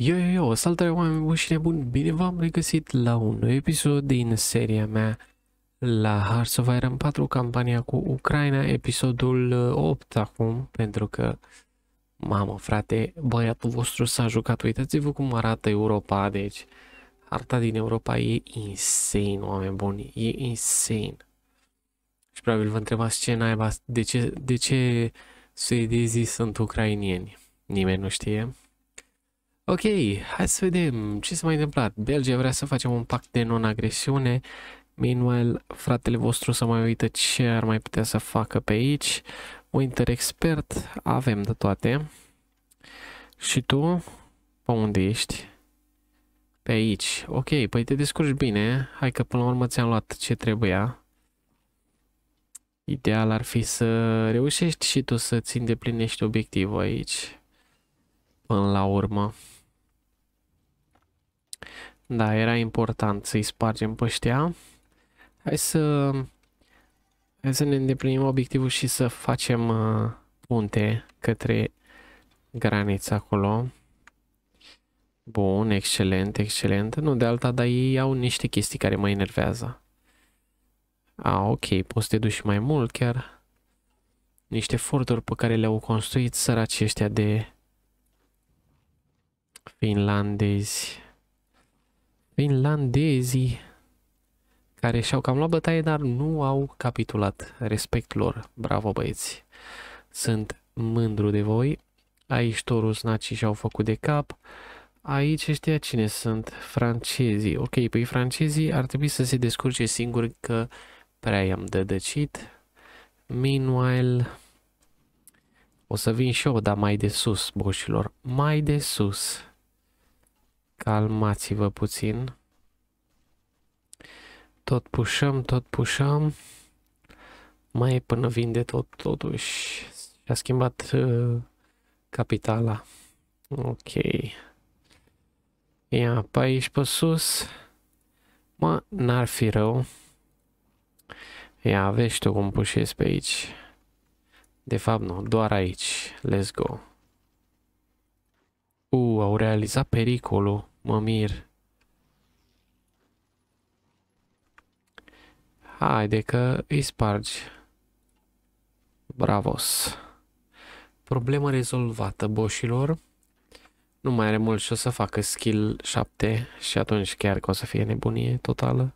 Yo, yo, yo, salutare oameni buni și nebuni, bine v-am regăsit la un nou episod din seria mea la Hearts of Iron 4, campania cu Ucraina, episodul 8 uh, acum, pentru că, mamă frate, băiatul vostru s-a jucat, uitați-vă cum arată Europa, deci harta din Europa e insane, oameni buni, e insane. Și probabil vă întrebați ce naiba, de ce, de ce suedezii sunt ucrainieni, nimeni nu știe. Ok, hai să vedem ce s-a mai întâmplat. Belgia vrea să facem un pact de non-agresiune. Meanwhile, fratele vostru să mai uită ce ar mai putea să facă pe aici. Winter Expert, avem de toate. Și tu, pe unde ești? Pe aici. Ok, păi te descurci bine. Hai că până la urmă ți-am luat ce trebuia. Ideal ar fi să reușești și tu să-ți îndeplinești obiectivul aici. Până la urmă. Da, era important să-i spargem pe ăștia. Hai să... Hai să ne îndeplinim obiectivul și să facem uh, punte către granița acolo. Bun, excelent, excelent. Nu de alta, dar ei au niște chestii care mă enervează. A, ok, poți să te duci mai mult chiar. Niște forturi pe care le-au construit săraci ăștia de finlandezi finlandezii care și-au cam luat bătaie, dar nu au capitulat. Respect lor. Bravo, băieți. Sunt mândru de voi. Aici Torus Naci și-au făcut de cap. Aici ăștia cine sunt? Francezii. Ok, păi francezii ar trebui să se descurce singuri că prea i-am dădăcit. Meanwhile, o să vin și eu, dar mai de sus, boșilor. Mai de sus. Calmați-vă puțin. Tot pușăm, tot pușăm. Mai e până vinde tot, totuși. Și-a schimbat uh, capitala. Ok. Ia, pe aici pe sus. Mă, n-ar fi rău. Ia, vezi tu cum pușesc pe aici. De fapt, nu, doar aici. Let's go. Uh, au realizat pericolul. Mă mir. Haide că îi spargi. Bravos. Problemă rezolvată, boșilor. Nu mai are mult și o să facă skill 7 și atunci chiar că o să fie nebunie totală.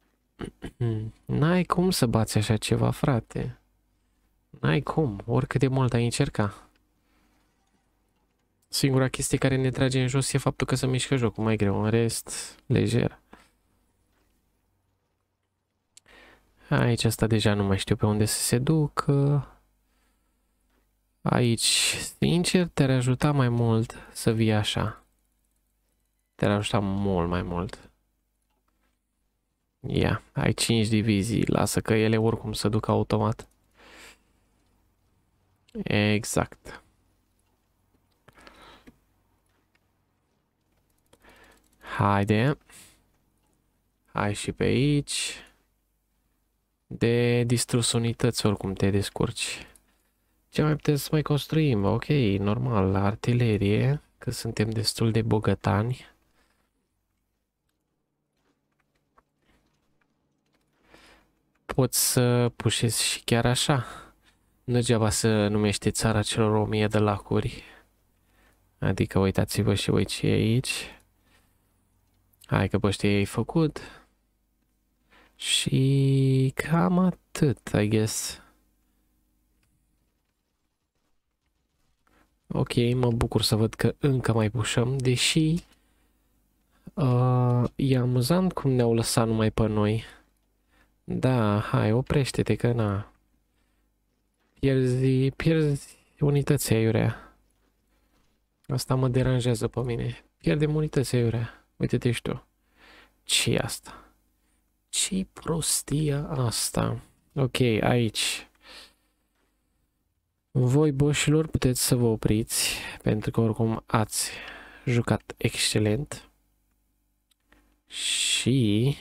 N-ai cum să bați așa ceva, frate. N-ai cum, oricât de mult ai încerca. Singura chestie care ne trage în jos e faptul că se mișcă jocul mai greu. În rest, lejer. Aici asta deja nu mai știu pe unde să se duc. Aici, sincer, te-ar ajuta mai mult să vii așa. Te-ar ajuta mult mai mult. Ia, yeah. ai 5 divizii, lasă că ele oricum se duc automat. Exact. Haide. Hai și pe aici. De distrus unități, oricum te descurci. Ce mai putem să mai construim? Ok, normal, la artilerie, că suntem destul de bogătani. Pot să pușez și chiar așa. Nu geaba să numește țara celor o mie de lacuri. Adică uitați-vă și voi ce e aici. Hai că poștii ai făcut. Și cam atât, I guess. Ok, mă bucur să văd că încă mai pușăm, deși uh, e amuzant cum ne-au lăsat numai pe noi. Da, hai, oprește-te că na. Pierzi, pierzi unități aiurea. Asta mă deranjează pe mine. Pierdem unități aiurea. Uite-te și tu. ce e asta? ce prostia asta? Ok, aici. Voi, boșilor, puteți să vă opriți, pentru că oricum ați jucat excelent. Și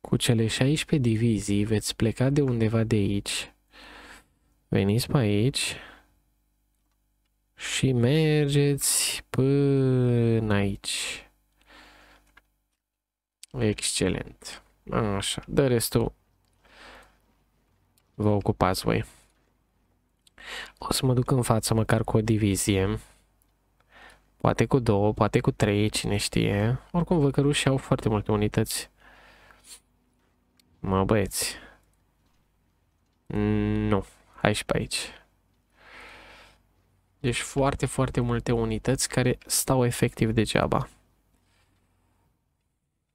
cu cele 16 divizii veți pleca de undeva de aici. Veniți pe aici și mergeți până aici. Excelent. Așa, de restul vă ocupați voi. O să mă duc în față măcar cu o divizie. Poate cu două, poate cu trei, cine știe. Oricum, vă și au foarte multe unități. Mă, băieți. Nu. Hai și pe aici. Deci foarte, foarte multe unități care stau efectiv degeaba.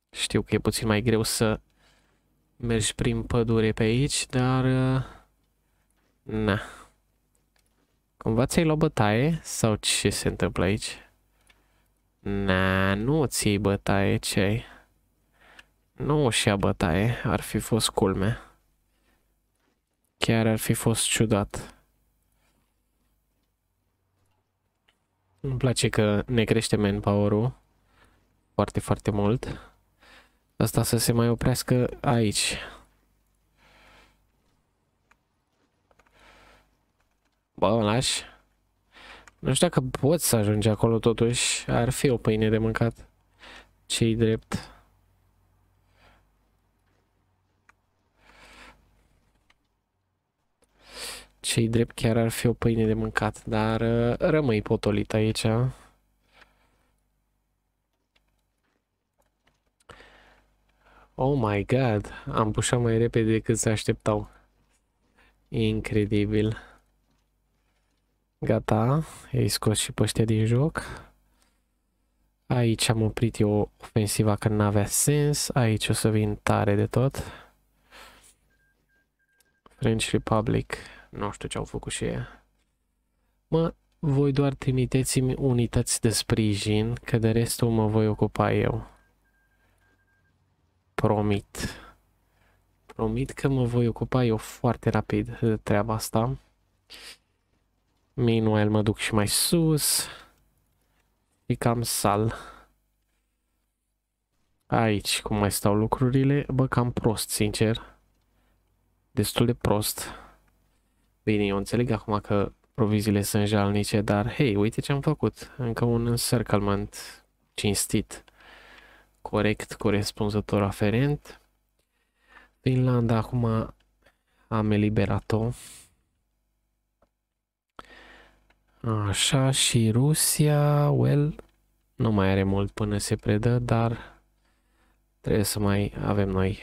Știu că e puțin mai greu să mergi prin pădure pe aici, dar... Uh, na. Cumva ți-ai luat bătaie? Sau ce se întâmplă aici? Na, nu ți-ai bătaie, ce -ai? Nu și a bătaie, ar fi fost culme. Chiar ar fi fost ciudat. Îmi place că ne crește manpower-ul foarte, foarte mult. Asta să se mai oprească aici. Bă, lași. Nu știu dacă poți să ajungi acolo totuși. Ar fi o pâine de mâncat. Ce-i drept. cei drept chiar ar fi o pâine de mâncat, dar uh, rămâi potolit aici. Oh my god, am pușat mai repede decât se așteptau. Incredibil. Gata, ei scos și pe din joc. Aici am oprit eu ofensiva că n-avea sens. Aici o să vin tare de tot. French Republic nu știu ce au făcut și ei. Mă, voi doar trimiteți-mi unități de sprijin, că de restul mă voi ocupa eu. Promit. Promit că mă voi ocupa eu foarte rapid de treaba asta. Meanwhile mă duc și mai sus. Și cam sal. Aici, cum mai stau lucrurile, bă, cam prost, sincer. Destul de prost. Bine, eu înțeleg acum că proviziile sunt jalnice, dar hei, uite ce am făcut. Încă un encirclement cinstit, corect, corespunzător, aferent. Finlanda acum am eliberat-o. Așa, și Rusia, well, nu mai are mult până se predă, dar trebuie să mai avem noi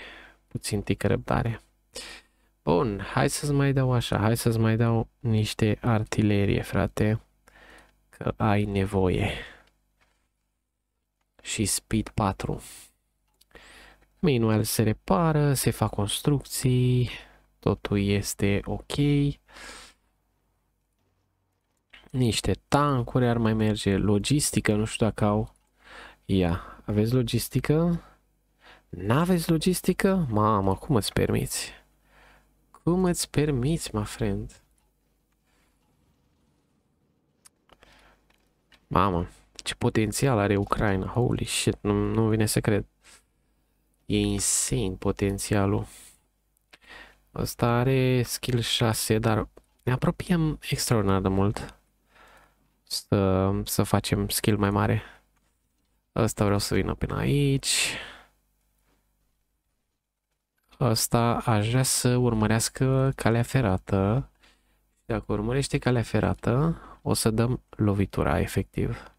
puțin tic răbdare. Bun, hai să-ți mai dau așa, hai să-ți mai dau niște artilerie, frate, că ai nevoie. Și speed 4. Minuel se repară, se fac construcții, totul este ok. Niște tankuri ar mai merge, logistică, nu știu dacă au. Ia, aveți logistică? N-aveți logistică? Mamă, cum îți permiți? Cum îți permiți, my friend? Mamă, ce potențial are Ucraina. Holy shit, nu, nu vine să cred. E insane potențialul. Asta are skill 6, dar ne apropiem extraordinar de mult să, să facem skill mai mare. Asta vreau să vină până aici ăsta aș vrea să urmărească calea ferată. Dacă urmărește calea ferată, o să dăm lovitura, efectiv.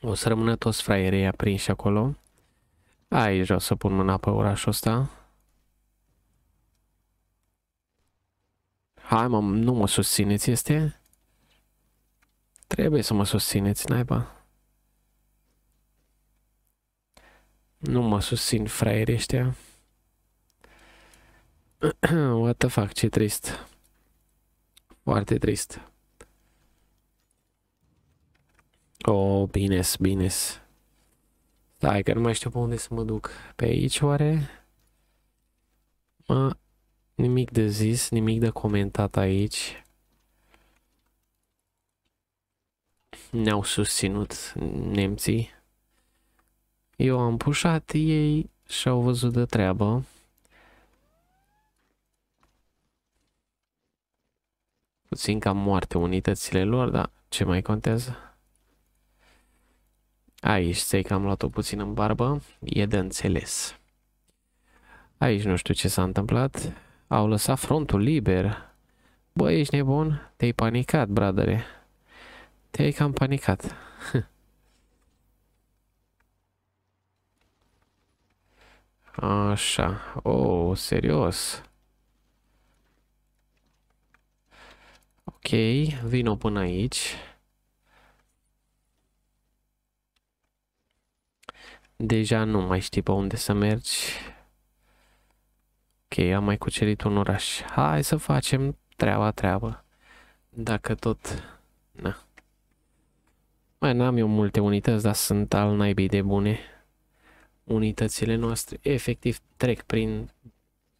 O să rămână toți fraierii aprinși acolo. Aici vreau să pun mâna pe orașul ăsta. Hai mă, nu mă susțineți, este? Trebuie să mă susțineți, naiba. Nu mă susțin fraierii ăștia. What the fuck, ce trist. Foarte trist. Oh, bine bines. Stai că nu mai știu pe unde să mă duc. Pe aici oare? Mă, nimic de zis, nimic de comentat aici. Ne-au susținut nemții. Eu am pușat, ei și-au văzut de treabă. Puțin cam moarte unitățile lor, dar ce mai contează? Aici ți că am luat-o puțin în barbă, e de înțeles. Aici nu știu ce s-a întâmplat, au lăsat frontul liber. Bă, ești nebun? Te-ai panicat, bradere. Te-ai cam panicat. Așa. Oh, serios. Ok, vin-o până aici. Deja nu mai știi pe unde să mergi. Ok, am mai cucerit un oraș. Hai să facem treaba, treaba. Dacă tot... Na. Mai n-am eu multe unități, dar sunt al naibii de bune unitățile noastre efectiv trec prin,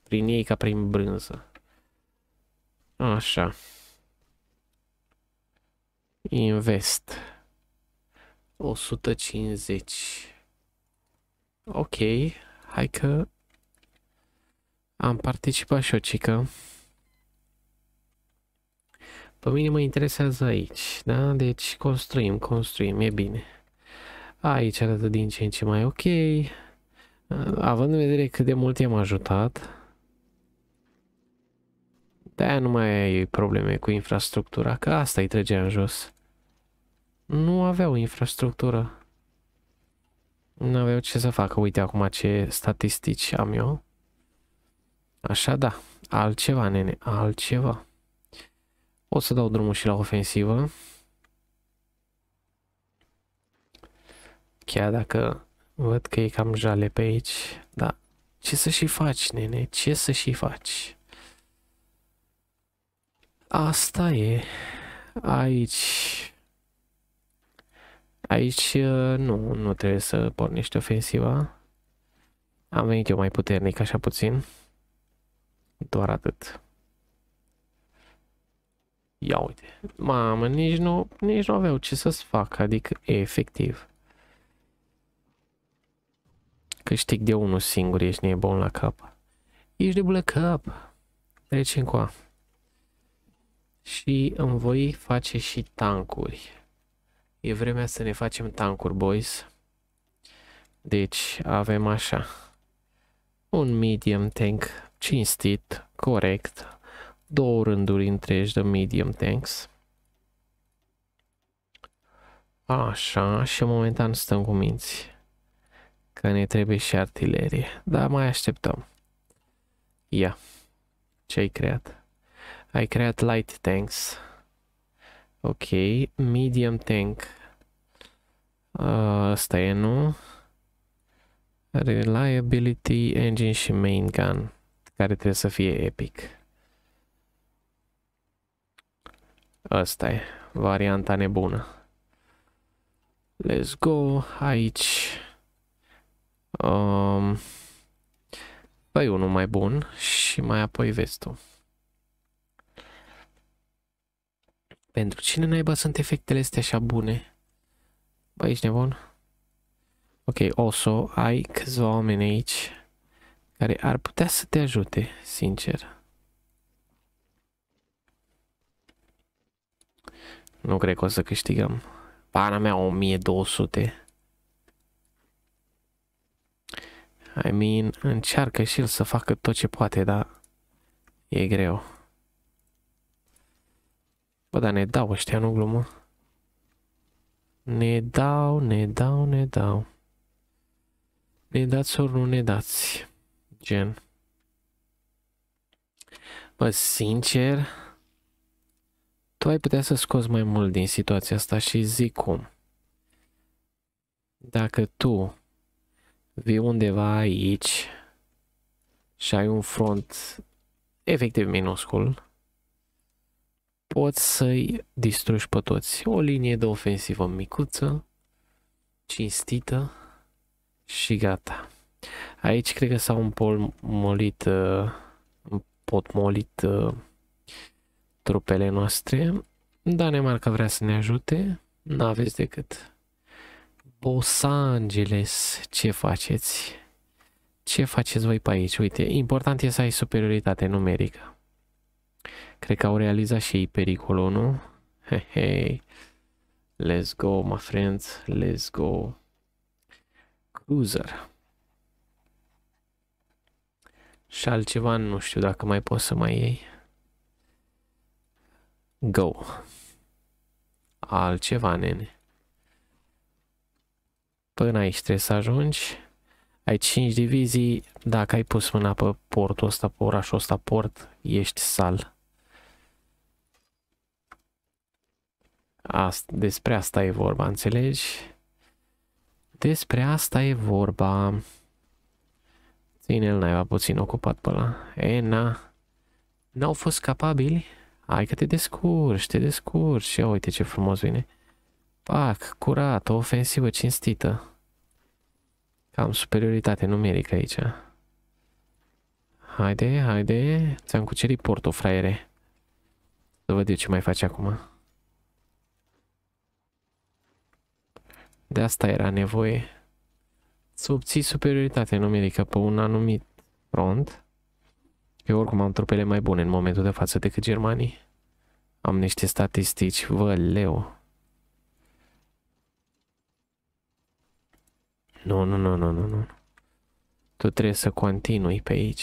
prin ei ca prin brânză. Așa. Invest. 150. Ok, hai că am participat și o cică. Pe mine mă interesează aici, da? Deci construim, construim, e bine. Aici arată din ce în ce mai ok. Uh, având în vedere cât de mult i-am ajutat, de-aia nu mai ai probleme cu infrastructura, că asta îi trăgea în jos. Nu aveau infrastructură. Nu aveau ce să facă. Uite acum ce statistici am eu. Așa da, altceva, nene, altceva. O să dau drumul și la ofensivă. Chiar dacă văd că e cam jale pe aici, da. Ce să și faci, nene? Ce să și faci? Asta e. Aici... Aici uh, nu, nu trebuie să pornești ofensiva. Am venit eu mai puternic, așa puțin. Doar atât. Ia uite. Mamă, nici nu, nici nu aveau ce să-ți fac, adică efectiv. Câștig de unul singur, ești nebun la cap. Ești nebun la cap. Deci încoa. Și îmi voi face și tancuri. E vremea să ne facem tancuri, boys. Deci avem așa. Un medium tank cinstit, corect. Două rânduri întregi de medium tanks. Așa, și momentan stăm cu minții. Că ne trebuie și artilerie. Da, mai așteptăm. Ia. Ce ai creat? Ai creat light tanks. Ok. Medium tank. Asta e, nu? Reliability, engine și main gun. Care trebuie să fie epic. Asta e. Varianta nebună. Let's go aici. Um, păi unul mai bun și mai apoi vezi tu. Pentru cine naiba sunt efectele astea așa bune? Băi, ești nebun? Ok, also, ai câțiva oameni aici care ar putea să te ajute, sincer. Nu cred că o să câștigăm. Pana mea 1200. I mean, încearcă și el să facă tot ce poate, dar e greu. Bă, dar ne dau ăștia, nu glumă? Ne dau, ne dau, ne dau. Ne dați ori nu ne dați. Gen. Bă, sincer, tu ai putea să scoți mai mult din situația asta și zic cum. Dacă tu vii undeva aici și ai un front efectiv minuscul, poți să-i distrugi pe toți. O linie de ofensivă micuță, cinstită și gata. Aici cred că s-au împotmolit, uh, împotmolit uh, trupele noastre. Danemarca vrea să ne ajute, n-aveți decât Los Angeles, ce faceți? Ce faceți voi pe aici? Uite, important e să ai superioritate numerică. Cred că au realizat și ei pericolul, nu? Hei, Let's go, my friends. Let's go. Cruiser. Și altceva nu știu dacă mai pot să mai iei. Go. Altceva, nene. Până aici trebuie să ajungi. Ai 5 divizii, dacă ai pus mâna pe portul ăsta, pe orașul ăsta port, ești sal. Asta, despre asta e vorba, înțelegi? Despre asta e vorba. Ține-l naiba puțin ocupat pe ăla. E, na. N-au fost capabili? Hai că te descurci, te descurci. Ia uite ce frumos vine. Pac, curat, o ofensivă cinstită. Cam superioritate numerică aici. Haide, haide, ți-am cucerit portul, fraiere. Să văd eu ce mai faci acum. De asta era nevoie. Să obții superioritate numerică pe un anumit front. Eu oricum am trupele mai bune în momentul de față decât germanii. Am niște statistici, vă leu. Nu, nu, nu, nu, nu, nu. Tu trebuie să continui pe aici.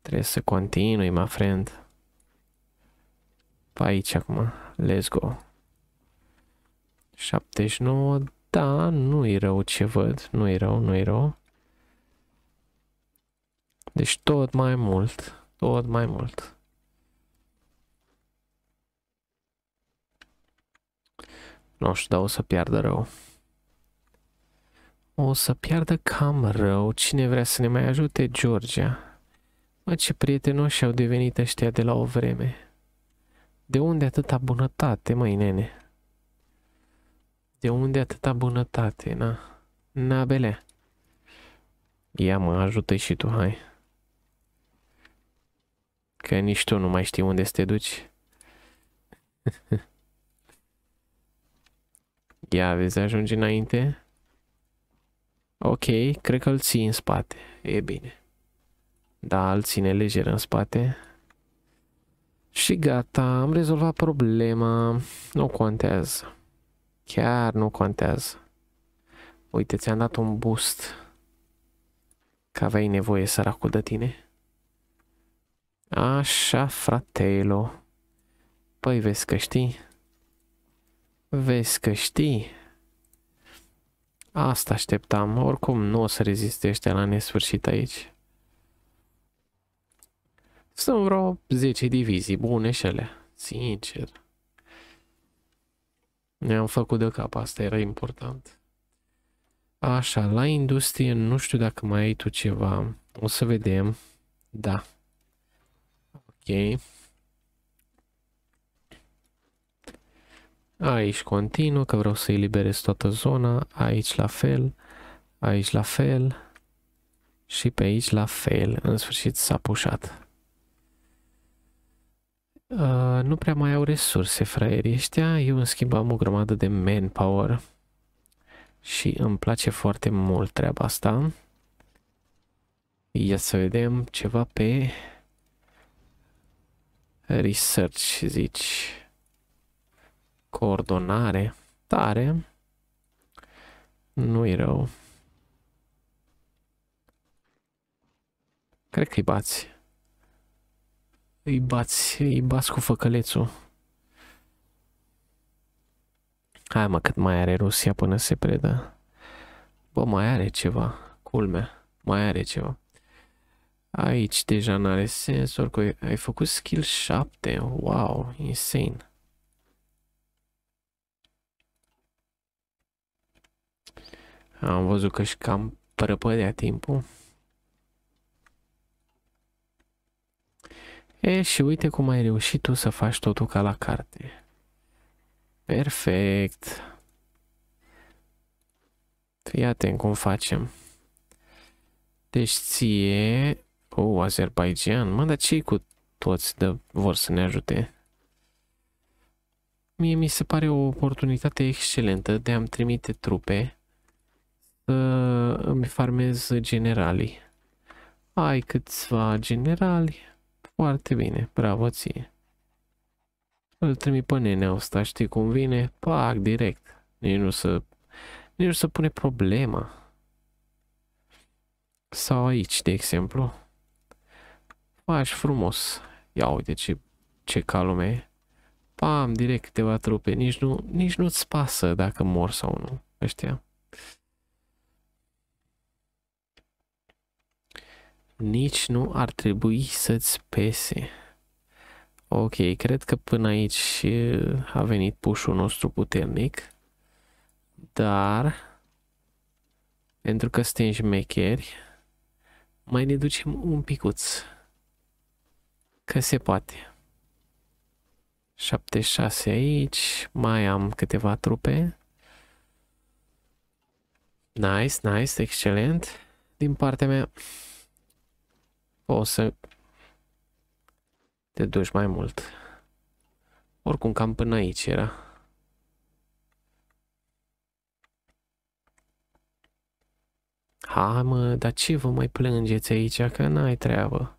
Trebuie să continui, my friend. Pe aici acum. Let's go. 79. Da, nu-i rău ce văd. Nu-i rău, nu-i rău. Deci tot mai mult. Tot mai mult. Nu știu, dar o să piardă rău. O să piardă cam rău. Cine vrea să ne mai ajute? Georgia. Mă, ce prietenoși au devenit ăștia de la o vreme. De unde atâta bunătate, măi, nene? De unde atâta bunătate, na? Na, bele? Ia mă, ajută și tu, hai. Că nici tu nu mai știi unde să te duci. Ia, vezi, ajunge înainte. Ok, cred că îl ții în spate. E bine. Da, îl ține lejer în spate. Și gata, am rezolvat problema. Nu contează. Chiar nu contează. Uite, ți-am dat un boost. Că aveai nevoie, săracul, de tine. Așa, fratelo. Păi vezi că știi. Vezi că știi. Asta așteptam. Oricum nu o să reziste ăștia la nesfârșit aici. Sunt vreo 10 divizii bune și alea, Sincer. Ne-am făcut de cap, asta era important. Așa, la industrie nu știu dacă mai ai tu ceva. O să vedem. Da. Ok. Aici continuă că vreau să eliberez toată zona, aici la fel, aici la fel și pe aici la fel. În sfârșit s-a pușat. Uh, nu prea mai au resurse fraierii ăștia, eu în schimb am o grămadă de manpower și îmi place foarte mult treaba asta. Ia să vedem ceva pe research, zici coordonare tare. Nu-i rău. Cred că i bați. Îi bați, îi bați cu făcălețul. Hai mă, cât mai are Rusia până se predă. Bă, mai are ceva. culme, Mai are ceva. Aici deja n-are sens, oricum ai făcut skill 7. Wow, insane. Am văzut că și cam prăpădea timpul. E, și uite cum ai reușit tu să faci totul ca la carte. Perfect. Fii atent cum facem. Deci ție... O, oh, Azerbaijan. Mă, dar ce cu toți de vor să ne ajute? Mie mi se pare o oportunitate excelentă de a-mi trimite trupe să îmi farmez generalii. Ai câțiva generali. Foarte bine, bravo ție. Îl trimit pe nenea ăsta, știi cum vine? Pac, direct. Nici nu să, nici nu să pune problema. Sau aici, de exemplu. Faci frumos. Ia uite ce, ce calume e. Pam, direct câteva trupe. Nici nu, nici nu pasă dacă mor sau nu. Ăștia. nici nu ar trebui să-ți pese. Ok, cred că până aici a venit pușul nostru puternic, dar pentru că suntem șmecheri, mai ne ducem un picuț. Că se poate. 76 aici, mai am câteva trupe. Nice, nice, excelent. Din partea mea, o să te duci mai mult. Oricum, cam până aici era. Ha, mă, dar ce vă mai plângeți aici? Că n-ai treabă.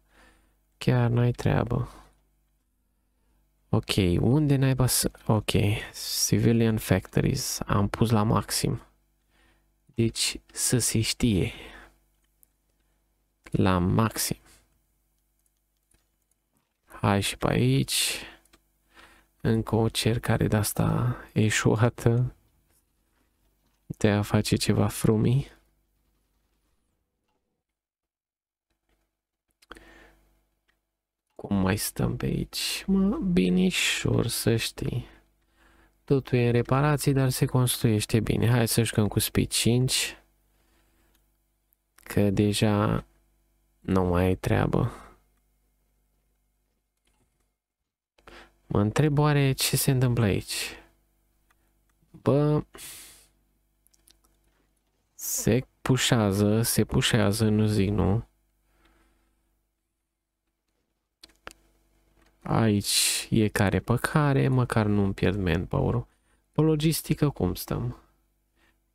Chiar n-ai treabă. Ok, unde n-ai să... Ok, Civilian Factories. Am pus la maxim. Deci să se știe. La maxim. Hai și pe aici. Încă o cercare de asta eșuată de a face ceva frumi. Cum mai stăm pe aici? Mă, binișor să știi. Totul e în reparații, dar se construiește bine. Hai să jucăm cu speed 5. Că deja nu mai ai treabă. Mă întreb oare ce se întâmplă aici. Bă... Se pușează, se pușează, nu zic nu. Aici e care pe care, măcar nu-mi pierd manpower-ul. Pe logistică cum stăm?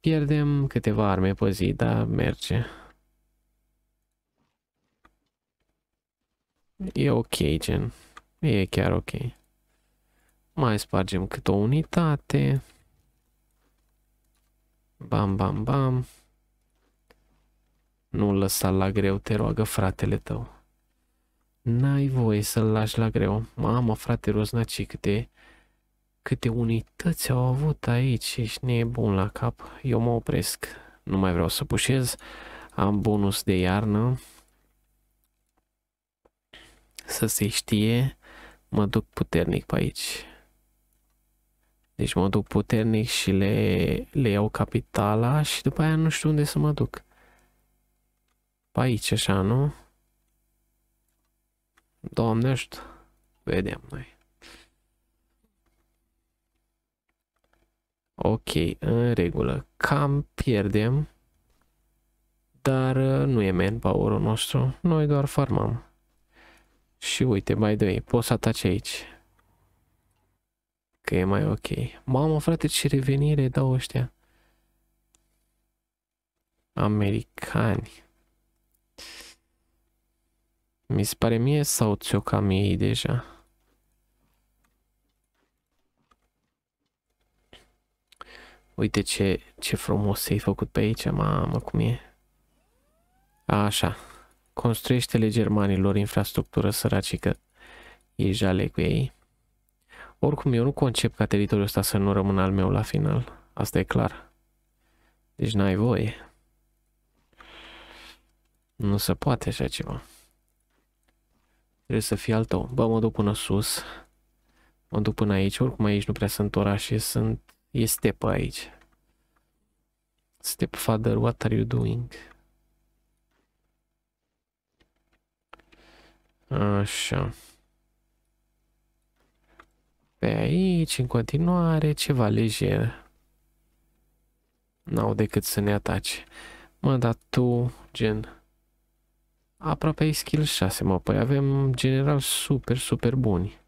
Pierdem câteva arme pe zi, dar merge. E ok, gen. E chiar ok. Mai spargem cât o unitate. Bam, bam, bam. Nu lăsa la greu, te roagă fratele tău. N-ai voie să-l lași la greu. Mamă, frate Roznaci, câte, câte unități au avut aici. Ești nebun la cap. Eu mă opresc. Nu mai vreau să pușez. Am bonus de iarnă. Să se știe. Mă duc puternic pe aici. Deci mă duc puternic și le, le iau capitala și după aia nu știu unde să mă duc. Pe aici așa, nu? Doamne ajută. Vedem noi. Ok, în regulă. Cam pierdem. Dar uh, nu e manpower-ul nostru. Noi doar farmăm. Și uite, mai doi, poți să atace aici că e mai ok. Mamă, frate, ce revenire dau ăștia. Americani. Mi se pare mie sau ți-o cam ei deja? Uite ce, ce frumos ai făcut pe aici, mamă, cum e. Așa. Construiește-le germanilor infrastructură săracică. E jale cu ei. Oricum, eu nu concep ca teritoriul ăsta să nu rămână al meu la final. Asta e clar. Deci n-ai voie. Nu se poate așa ceva. Trebuie să fie al tău. Bă, mă duc până sus. Mă duc până aici. Oricum aici nu prea sunt orașe. Sunt... E stepă aici. Stepfather, what are you doing? Așa. Pe aici, în continuare, ceva lejer. N-au decât să ne atace. Mă, dar tu, gen... Aproape ai skill 6, mă, păi avem general super, super buni.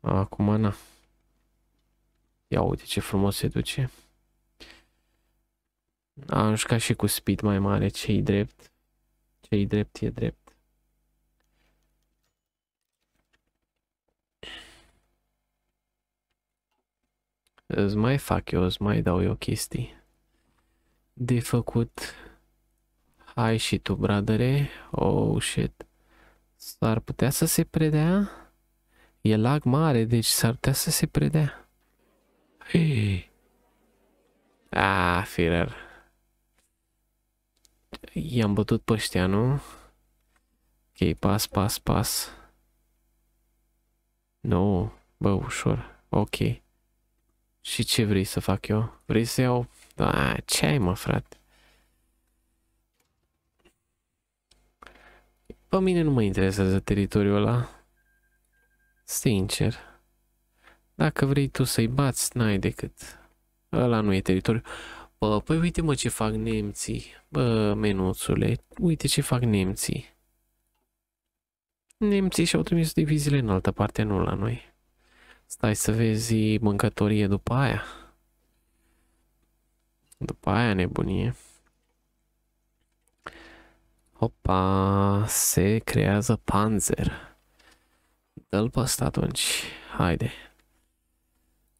Acum, na. Ia uite ce frumos se duce. Am jucat și cu speed mai mare, ce-i drept. Ce-i drept, e drept. Îți mai fac eu, îți mai dau eu chestii. De făcut. Hai și tu, bradere. Oh, shit. S-ar putea să se predea? E lag mare, deci s-ar putea să se predea. Hei. Ah, firer. I-am bătut pe ăștia, nu? Ok, pas, pas, pas. Nu, no. bă, ușor. Ok. Și ce vrei să fac eu? Vrei să iau... A, da, ce ai mă, frate? Pe mine nu mă interesează teritoriul ăla. Sincer. Dacă vrei tu să-i bați, n-ai decât. Ăla nu e teritoriu. Bă, păi uite mă ce fac nemții. Bă, menuțule, uite ce fac nemții. Nemții și-au trimis diviziile în altă parte, nu la noi. Stai să vezi mâncătorie după aia. După aia nebunie. Opa, se creează panzer. Dă-l pe ăsta atunci. Haide.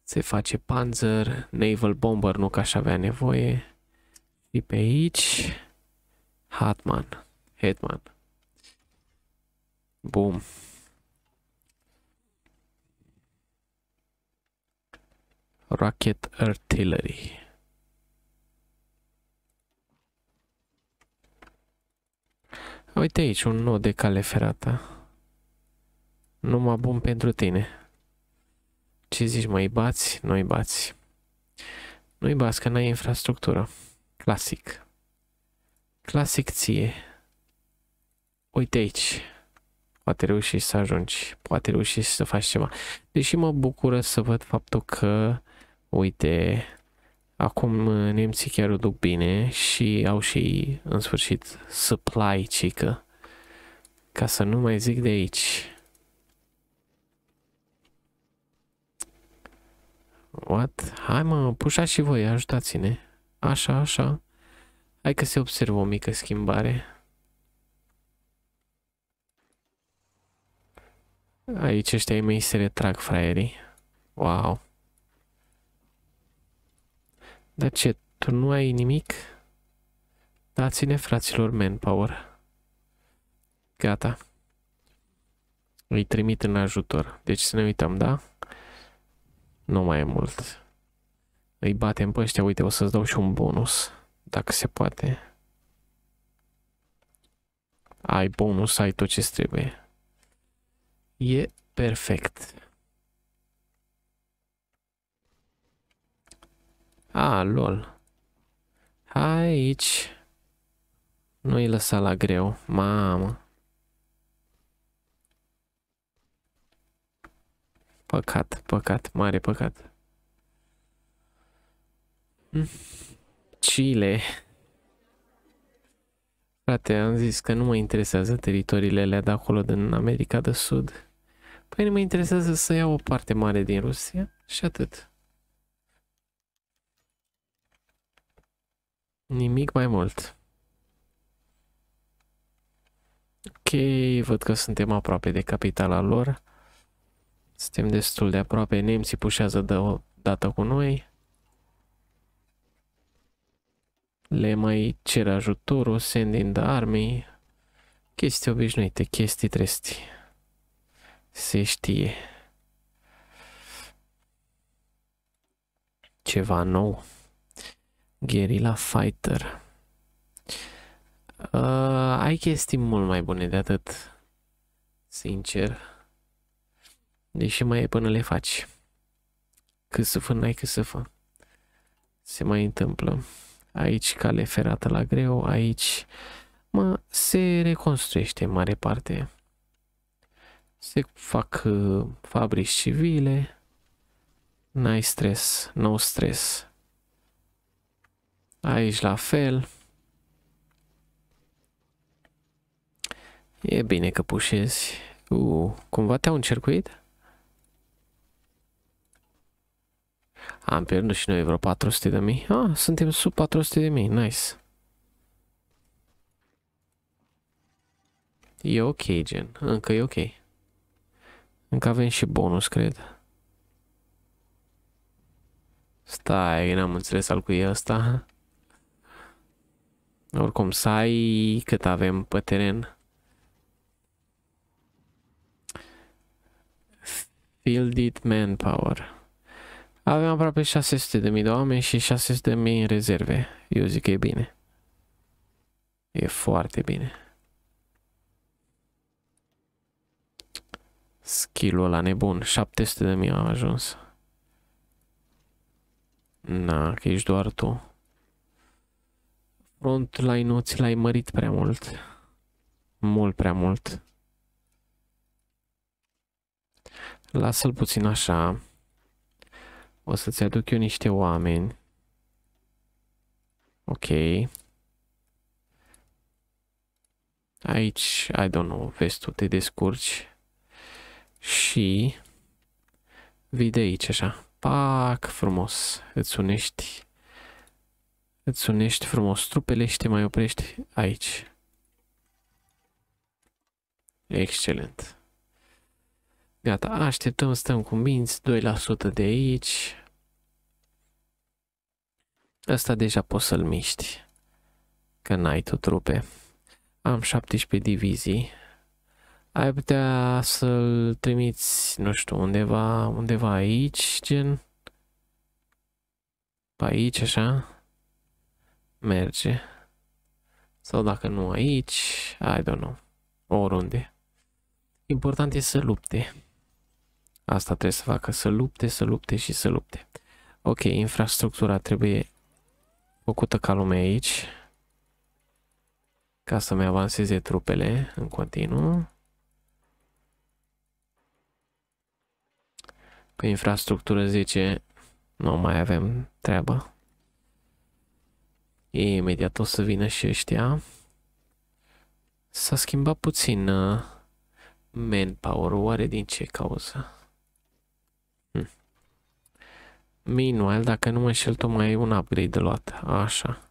Se face panzer, naval bomber, nu că aș avea nevoie. Și pe aici, Hatman. Hetman. Boom. rocket artillery. Uite aici un nou de cale ferată. Numai bun pentru tine. Ce zici, mai bați? Noi bați. Nu-i bați, că n-ai infrastructură. Clasic. Clasic ție. Uite aici. Poate reușești să ajungi. Poate reușești să faci ceva. Deși mă bucură să văd faptul că uite, acum uh, nemții chiar o duc bine și au și în sfârșit supply cică. Ca să nu mai zic de aici. What? Hai mă, pușați și voi, ajutați-ne. Așa, așa. Hai că se observă o mică schimbare. Aici ăștia ai mei se retrag fraierii. Wow. Dar ce, tu nu ai nimic? Dați-ne, fraților, manpower. Gata. Îi trimit în ajutor. Deci să ne uităm, da? Nu mai e mult. Îi batem pe ăștia. Uite, o să-ți dau și un bonus. Dacă se poate. Ai bonus, ai tot ce trebuie. E perfect. A, lol. Hai aici. Nu-i lăsa la greu. Mamă. Păcat, păcat, mare păcat. Mm. Chile. Frate, am zis că nu mă interesează teritoriile alea de acolo din America de Sud. Păi nu mă interesează să iau o parte mare din Rusia și atât. Nimic mai mult. Ok, văd că suntem aproape de capitala lor. Suntem destul de aproape. Nemții pușează de o dată cu noi. Le mai cer ajutorul, send in the army. Chestii obișnuite, chestii tresti. Se știe. Ceva nou. Guerilla Fighter. Uh, ai chestii mult mai bune de atât. Sincer. Deși mai e până le faci. Cât să fă, n-ai cât să fă. Se mai întâmplă. Aici cale ferată la greu, aici mă, se reconstruiește în mare parte. Se fac uh, fabrici civile. N-ai stres, no stres. Aici la fel. E bine că pușezi. Uh, cumva te-au încercuit? Am pierdut și noi vreo 400 de mii. Ah, suntem sub 400 de mii. Nice. E ok, gen. Încă e ok. Încă avem și bonus, cred. Stai, n-am înțeles al cu ăsta. Oricum, să ai cât avem pe teren. Fielded manpower. Avem aproape 600.000 de oameni și 600.000 în rezerve. Eu zic că e bine. E foarte bine. Skill-ul ăla nebun. 700.000 am ajuns. Na, că ești doar tu. Frontline nu ți l-ai mărit prea mult. Mult prea mult. Lasă-l puțin așa. O să-ți aduc eu niște oameni. Ok. Aici, I don't know, vezi tu, te descurci. Și vii de aici așa. Pac, frumos. Îți unești Îți unești frumos trupele și te mai oprești aici. Excelent. Gata, așteptăm, stăm cu minți, 2% de aici. Asta deja poți să-l miști, că n-ai tu trupe. Am 17 divizii. Ai putea să-l trimiți, nu știu, undeva, undeva aici, gen... Pe aici, așa merge. Sau dacă nu aici, I don't know, oriunde. Important e să lupte. Asta trebuie să facă, să lupte, să lupte și să lupte. Ok, infrastructura trebuie făcută ca lume aici. Ca să-mi avanseze trupele în continuu. Pe infrastructură 10 nu mai avem treabă. Imediat o să vină și ăștia. S-a schimbat puțin uh, manpower-ul. oare din ce cauză? Hm. Meanwhile, dacă nu mă înșel, tu mai e un upgrade de luat. Așa.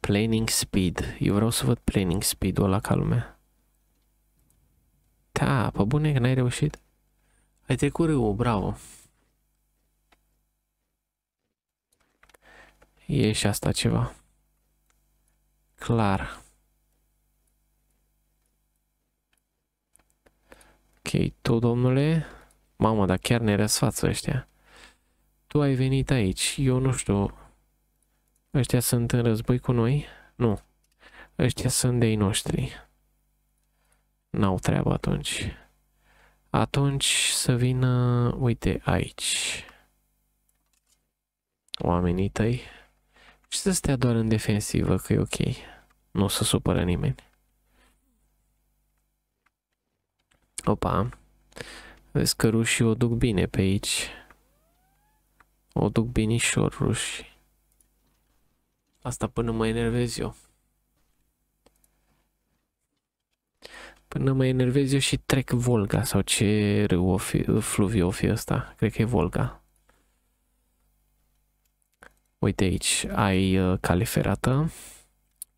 Planning speed. Eu vreau să văd planning speed-ul ăla ca lumea. Da, pe bune că n-ai reușit. Ai trecut râul, bravo. E și asta ceva. Clar. Ok, tu, domnule... Mamă, dar chiar ne răsfață ăștia. Tu ai venit aici. Eu nu știu... Ăștia sunt în război cu noi? Nu. Ăștia sunt de ai noștri. N-au treabă atunci. Atunci să vină, uite, aici. Oamenii tăi și să stea doar în defensivă, că e ok. Nu o să supără nimeni. Opa. Vezi că rușii o duc bine pe aici. O duc binișor rușii. Asta până mă enervez eu. Până mă enervez eu și trec Volga sau ce râu o fi, fluviu o fi ăsta. Cred că e Volga. Uite aici, ai uh, cale ferată.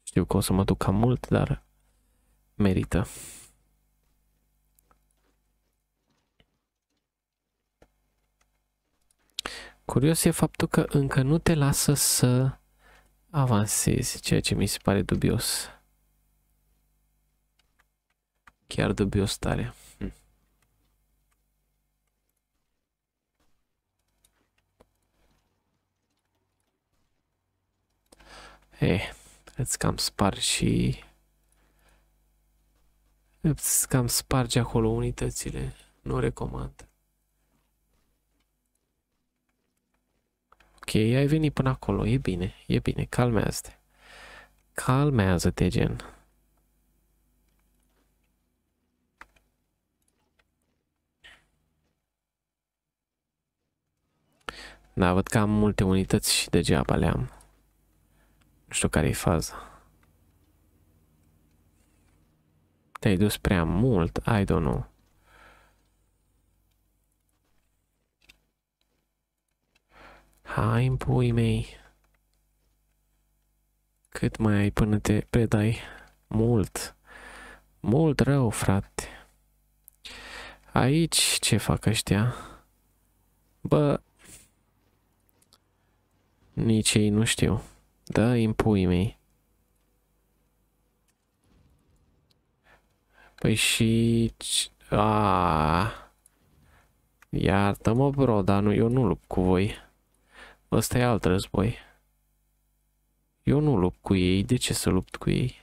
Știu că o să mă duc cam mult, dar merită. Curios e faptul că încă nu te lasă să avansezi, ceea ce mi se pare dubios. Chiar dubios tare. E, eh, îți cam spargi și... Îți cam sparge acolo unitățile. Nu recomand. Ok, ai venit până acolo. E bine, e bine. Calmează-te. Calmează-te, gen. Da, văd că am multe unități și degeaba le-am. Nu știu care e faza. Te-ai dus prea mult? I don't know. Hai pui mei. Cât mai ai până te predai? Mult. Mult rău, frate. Aici ce fac ăștia? Bă... Nici ei nu știu. Da în pui mei. Păi și... Aaaa... Iartă-mă, bro, dar nu, eu nu lupt cu voi. Ăsta e alt război. Eu nu lupt cu ei, de ce să lupt cu ei?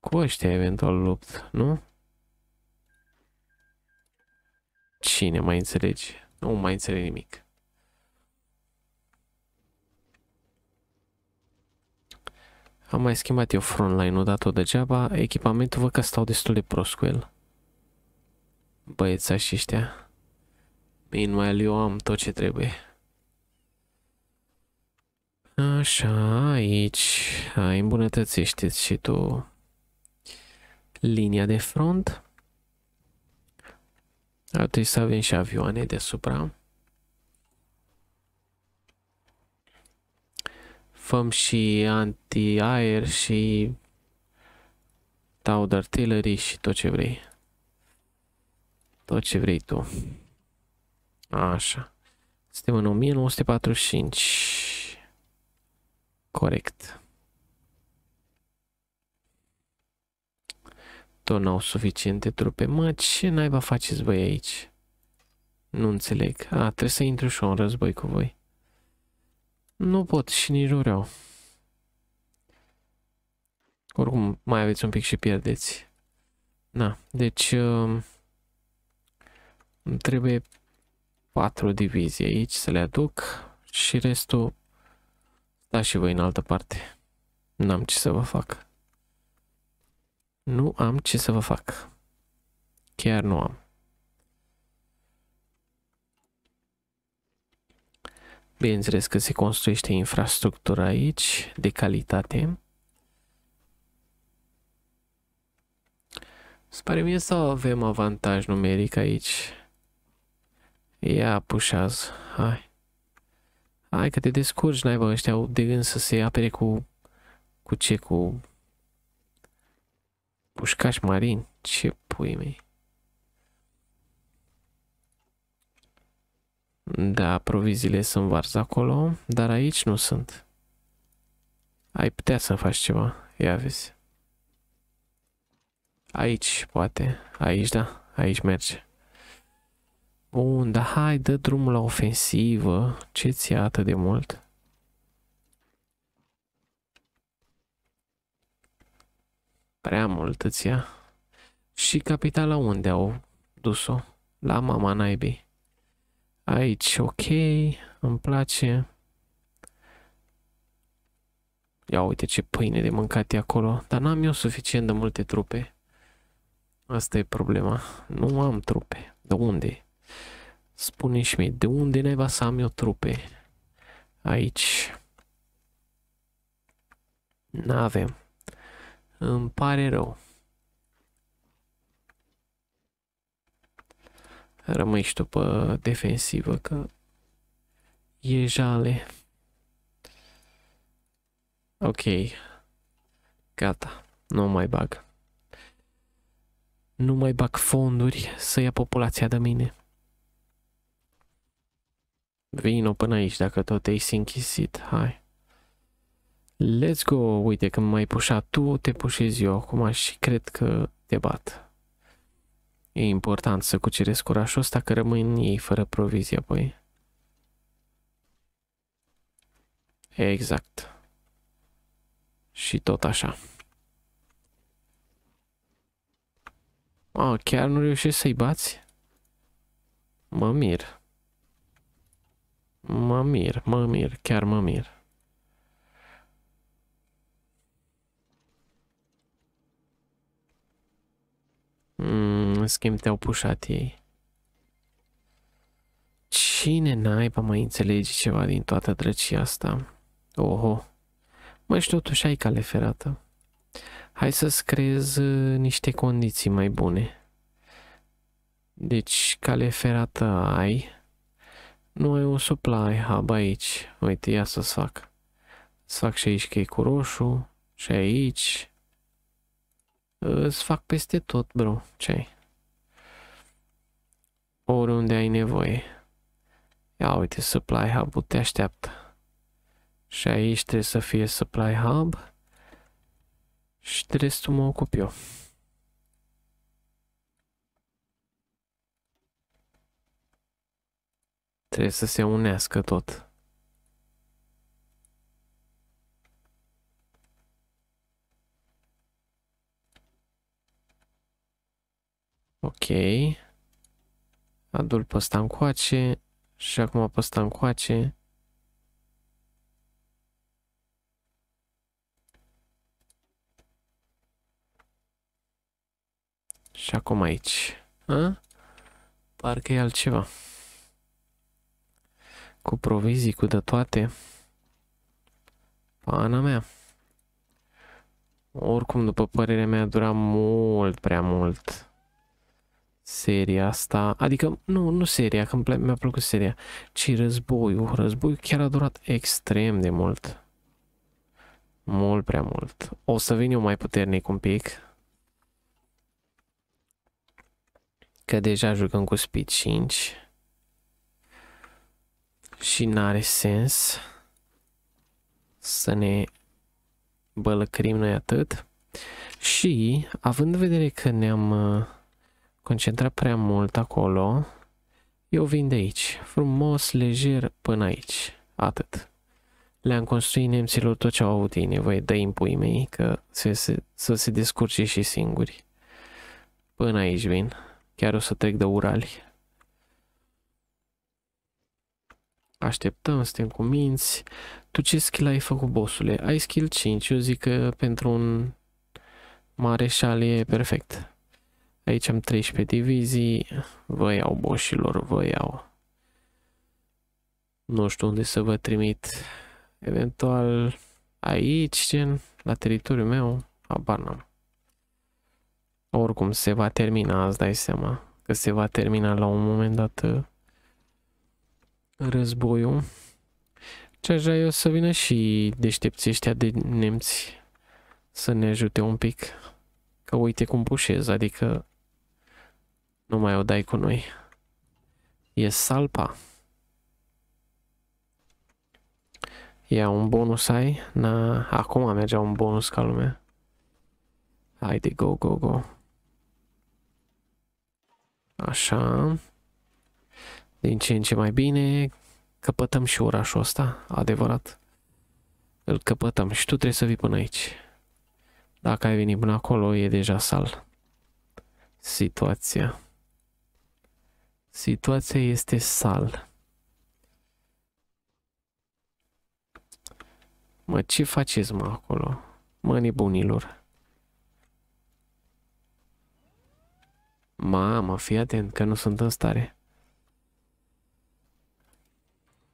Cu ăștia eventual lupt, nu? Cine mai înțelege? Nu mai înțeleg nimic. Am mai schimbat eu frontline-ul dat tot degeaba, echipamentul văd că stau destul de prost cu el. Băieța și ăștia. Meanwhile, eu am tot ce trebuie. Așa, aici ai îmbunătățește și tu linia de front. Ar trebui să avem și avioane deasupra. făm și anti-aer și Taught Artillery și tot ce vrei. Tot ce vrei tu. Așa. Suntem în 1945. Corect. Tot n-au suficiente trupe. Mă, ce naiba faceți voi aici? Nu înțeleg. A, trebuie să intru și în război cu voi. Nu pot și nici nu vreau. Oricum, mai aveți un pic și pierdeți. Na, deci... Uh, trebuie patru divizii aici să le aduc și restul da și voi în altă parte. N-am ce să vă fac. Nu am ce să vă fac. Chiar nu am. Bineînțeles că se construiește infrastructura aici de calitate. Spare mie sau avem avantaj numeric aici? Ia pușează, hai. Hai că te descurci, naiba, ăștia au de gând să se apere cu... Cu ce? Cu... Pușcași marini? Ce pui mei? Da, proviziile sunt varz acolo, dar aici nu sunt. Ai putea să faci ceva. Ia vezi. Aici, poate. Aici, da. Aici merge. Bun, dar hai, dă drumul la ofensivă. Ce ți atât de mult? Prea mult îți ia. Și capitala unde au dus-o? La mama naibii. Aici ok, îmi place. Ia uite ce pâine de mâncat e acolo, dar n-am eu suficient de multe trupe. Asta e problema. Nu am trupe. De unde? Spune și mie, de unde naiba să am eu trupe? Aici. N-avem. Îmi pare rău. rămâi și tu pe defensivă, că e jale. Ok. Gata. Nu mai bag. Nu mai bag fonduri să ia populația de mine. Vino până aici dacă tot ești închisit. Hai. Let's go. Uite, când m-ai pușat tu, te pușez eu acum și cred că te bat. E important să cuceresc orașul ăsta că rămâi în ei fără provizie apoi. Exact. Și tot așa. A, oh, chiar nu reușești să-i bați? Mă mir. Mă mir, mă mir, chiar mă mir. Mm, în schimb, te-au pușat ei. Cine naiba mai înțelege ceva din toată drăcia asta? Oho. Mă, și totuși ai cale ferată. Hai să-ți creez uh, niște condiții mai bune. Deci, cale ferată ai. Nu ai un supply hub aici. Uite, ia să-ți fac. Să fac și aici chei cu roșu. Și aici îți fac peste tot, bro. Ce ai? Oriunde ai nevoie. Ia uite, Supply Hub-ul te așteaptă. Și aici trebuie să fie Supply Hub. Și trebuie restul mă ocup eu. Trebuie să se unească tot. Ok. Adul pe ăsta încoace și acum pe ăsta încoace. Și acum aici. A? Parcă e altceva. Cu provizii, cu de toate. Pana mea. Oricum, după părerea mea, dura mult prea mult seria asta, adică nu, nu seria, că mi-a plăcut seria, ci războiul. Războiul chiar a durat extrem de mult. Mult prea mult. O să vin eu mai puternic un pic. Că deja jucăm cu speed 5. Și n-are sens să ne bălăcrim noi atât. Și, având în vedere că ne-am uh, concentrat prea mult acolo, eu vin de aici, frumos, lejer, până aici. Atât. Le-am construit nemților tot ce au avut ei nevoie, dă impui mei, că se, se, să se descurce și singuri. Până aici vin, chiar o să trec de Urali. Așteptăm, suntem cu minți. Tu ce skill ai făcut, bossule? Ai skill 5, eu zic că pentru un mareșal e perfect. Aici am 13 divizii, vă iau boșilor, vă iau. Nu știu unde să vă trimit. Eventual aici, gen, la teritoriul meu, abar n-am. Oricum se va termina, îți dai seama că se va termina la un moment dat uh, războiul. Ce aș o eu să vină și deștepții ăștia de nemți să ne ajute un pic. Că uite cum pușez, adică nu mai o dai cu noi. E salpa. Ia un bonus ai? Na, acum mergea un bonus ca lumea. Haide, go, go, go. Așa. Din ce în ce mai bine. Căpătăm și orașul ăsta, adevărat. Îl căpătăm și tu trebuie să vii până aici. Dacă ai venit până acolo, e deja sal. Situația. Situația este sal. Mă, ce faceți, mă, acolo? Mă, nebunilor. Mamă, fii atent că nu sunt în stare.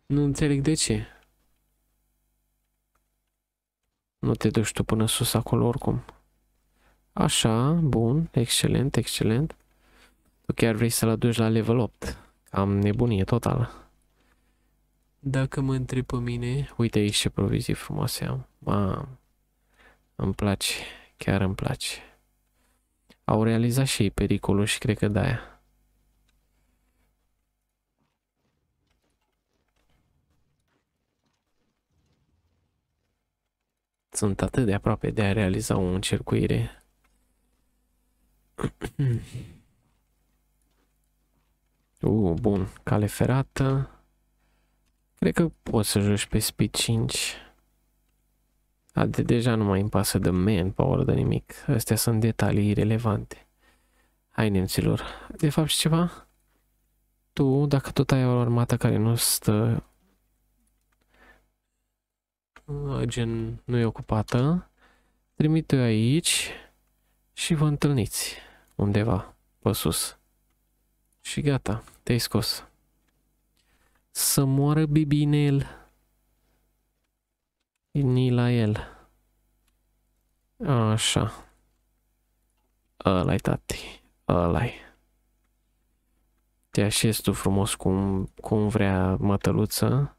Nu înțeleg de ce. Nu te duci tu până sus acolo oricum. Așa, bun, excelent, excelent. Tu chiar vrei să-l aduci la level 8. Am nebunie totală. Dacă mă întreb pe mine, uite aici ce provizii frumoase am. Ma, îmi place, chiar îmi place. Au realizat și ei pericolul și cred că de-aia. Sunt atât de aproape de a realiza o încercuire. Uh, bun, cale ferată. Cred că poți să joci pe speed 5. A, de, deja nu mai îmi pasă de manpower, de nimic. Astea sunt detalii relevante. Hai, nemților. De fapt, și ceva? Tu, dacă tot ai o armată care nu stă... Uh, gen, nu e ocupată, trimite-o aici și vă întâlniți undeva pe sus. Și gata, te-ai scos. Să moară bibinel. Ni la el. Așa. Ăla-i, tati. Ăla-i. Te așezi tu frumos cum, cum vrea mătăluță.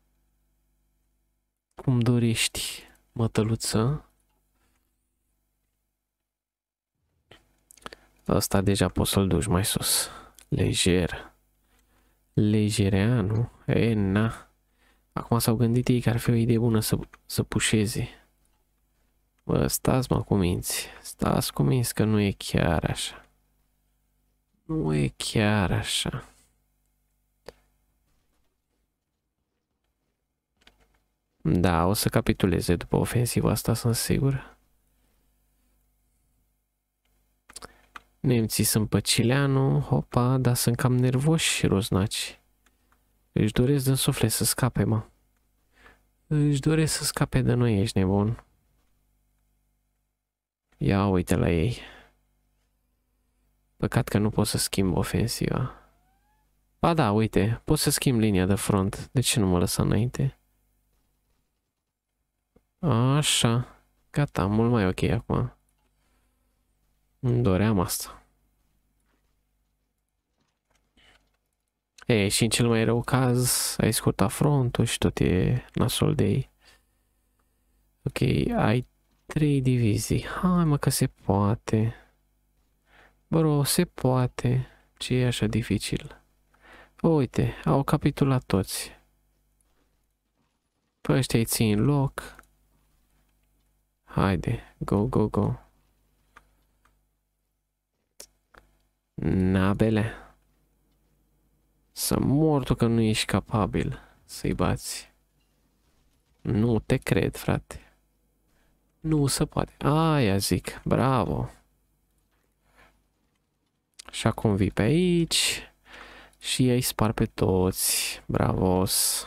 Cum dorești, mătăluță. Ăsta deja poți să-l duci mai sus. Lejer. Lejereanu. E, na. Acum s-au gândit ei că ar fi o idee bună să, să pușeze. Bă, stați mă cu minți. Stați cu minți că nu e chiar așa. Nu e chiar așa. Da, o să capituleze după ofensiva asta, sunt sigur. Nemții sunt pe Cileanu, hopa, dar sunt cam nervoși roznaci. Își doresc din suflet să scape, mă. Își doresc să scape de noi, ești nebun. Ia uite la ei. Păcat că nu pot să schimb ofensiva. Ba da, uite, pot să schimb linia de front. De ce nu mă lăsa înainte? Așa. Gata, mult mai ok acum. Îmi doream asta. E, și în cel mai rău caz, ai scurtat frontul și tot e nasol de ei. Ok, ai trei divizii. Hai mă că se poate. Bro, se poate. Ce e așa dificil? Uite, au capitulat toți. Păi ăștia îi țin loc. Haide, go, go, go. Nabele. Să mor tu că nu ești capabil să-i bați. Nu te cred, frate. Nu se poate. Aia zic. Bravo. Și acum vii pe aici. Și ei spar pe toți. Bravos.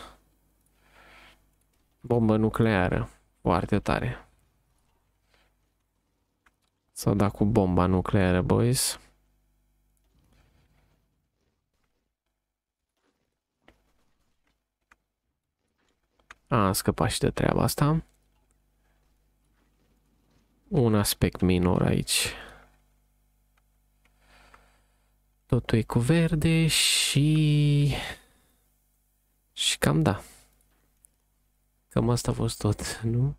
Bombă nucleară. Foarte tare. S-a dat cu bomba nucleară, boys. A, am scăpat și de treaba asta. Un aspect minor aici. Totul e cu verde și... Și cam da. Cam asta a fost tot, nu?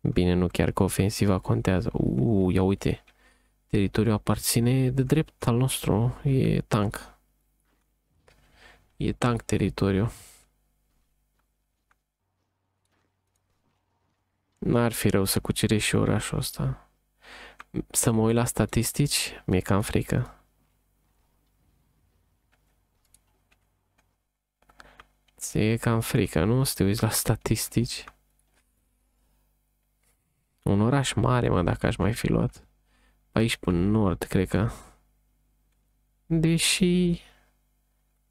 Bine, nu chiar că ofensiva contează. Uuu, ia uite. Teritoriul aparține de drept al nostru. E tank. E tank teritoriul. N-ar fi rău să cucerești și orașul ăsta. Să mă uit la statistici, mi-e cam frică. Ți-e cam frică, nu? Să te uiți la statistici. Un oraș mare, mă, dacă aș mai fi luat. Aici până nord, cred că. Deși...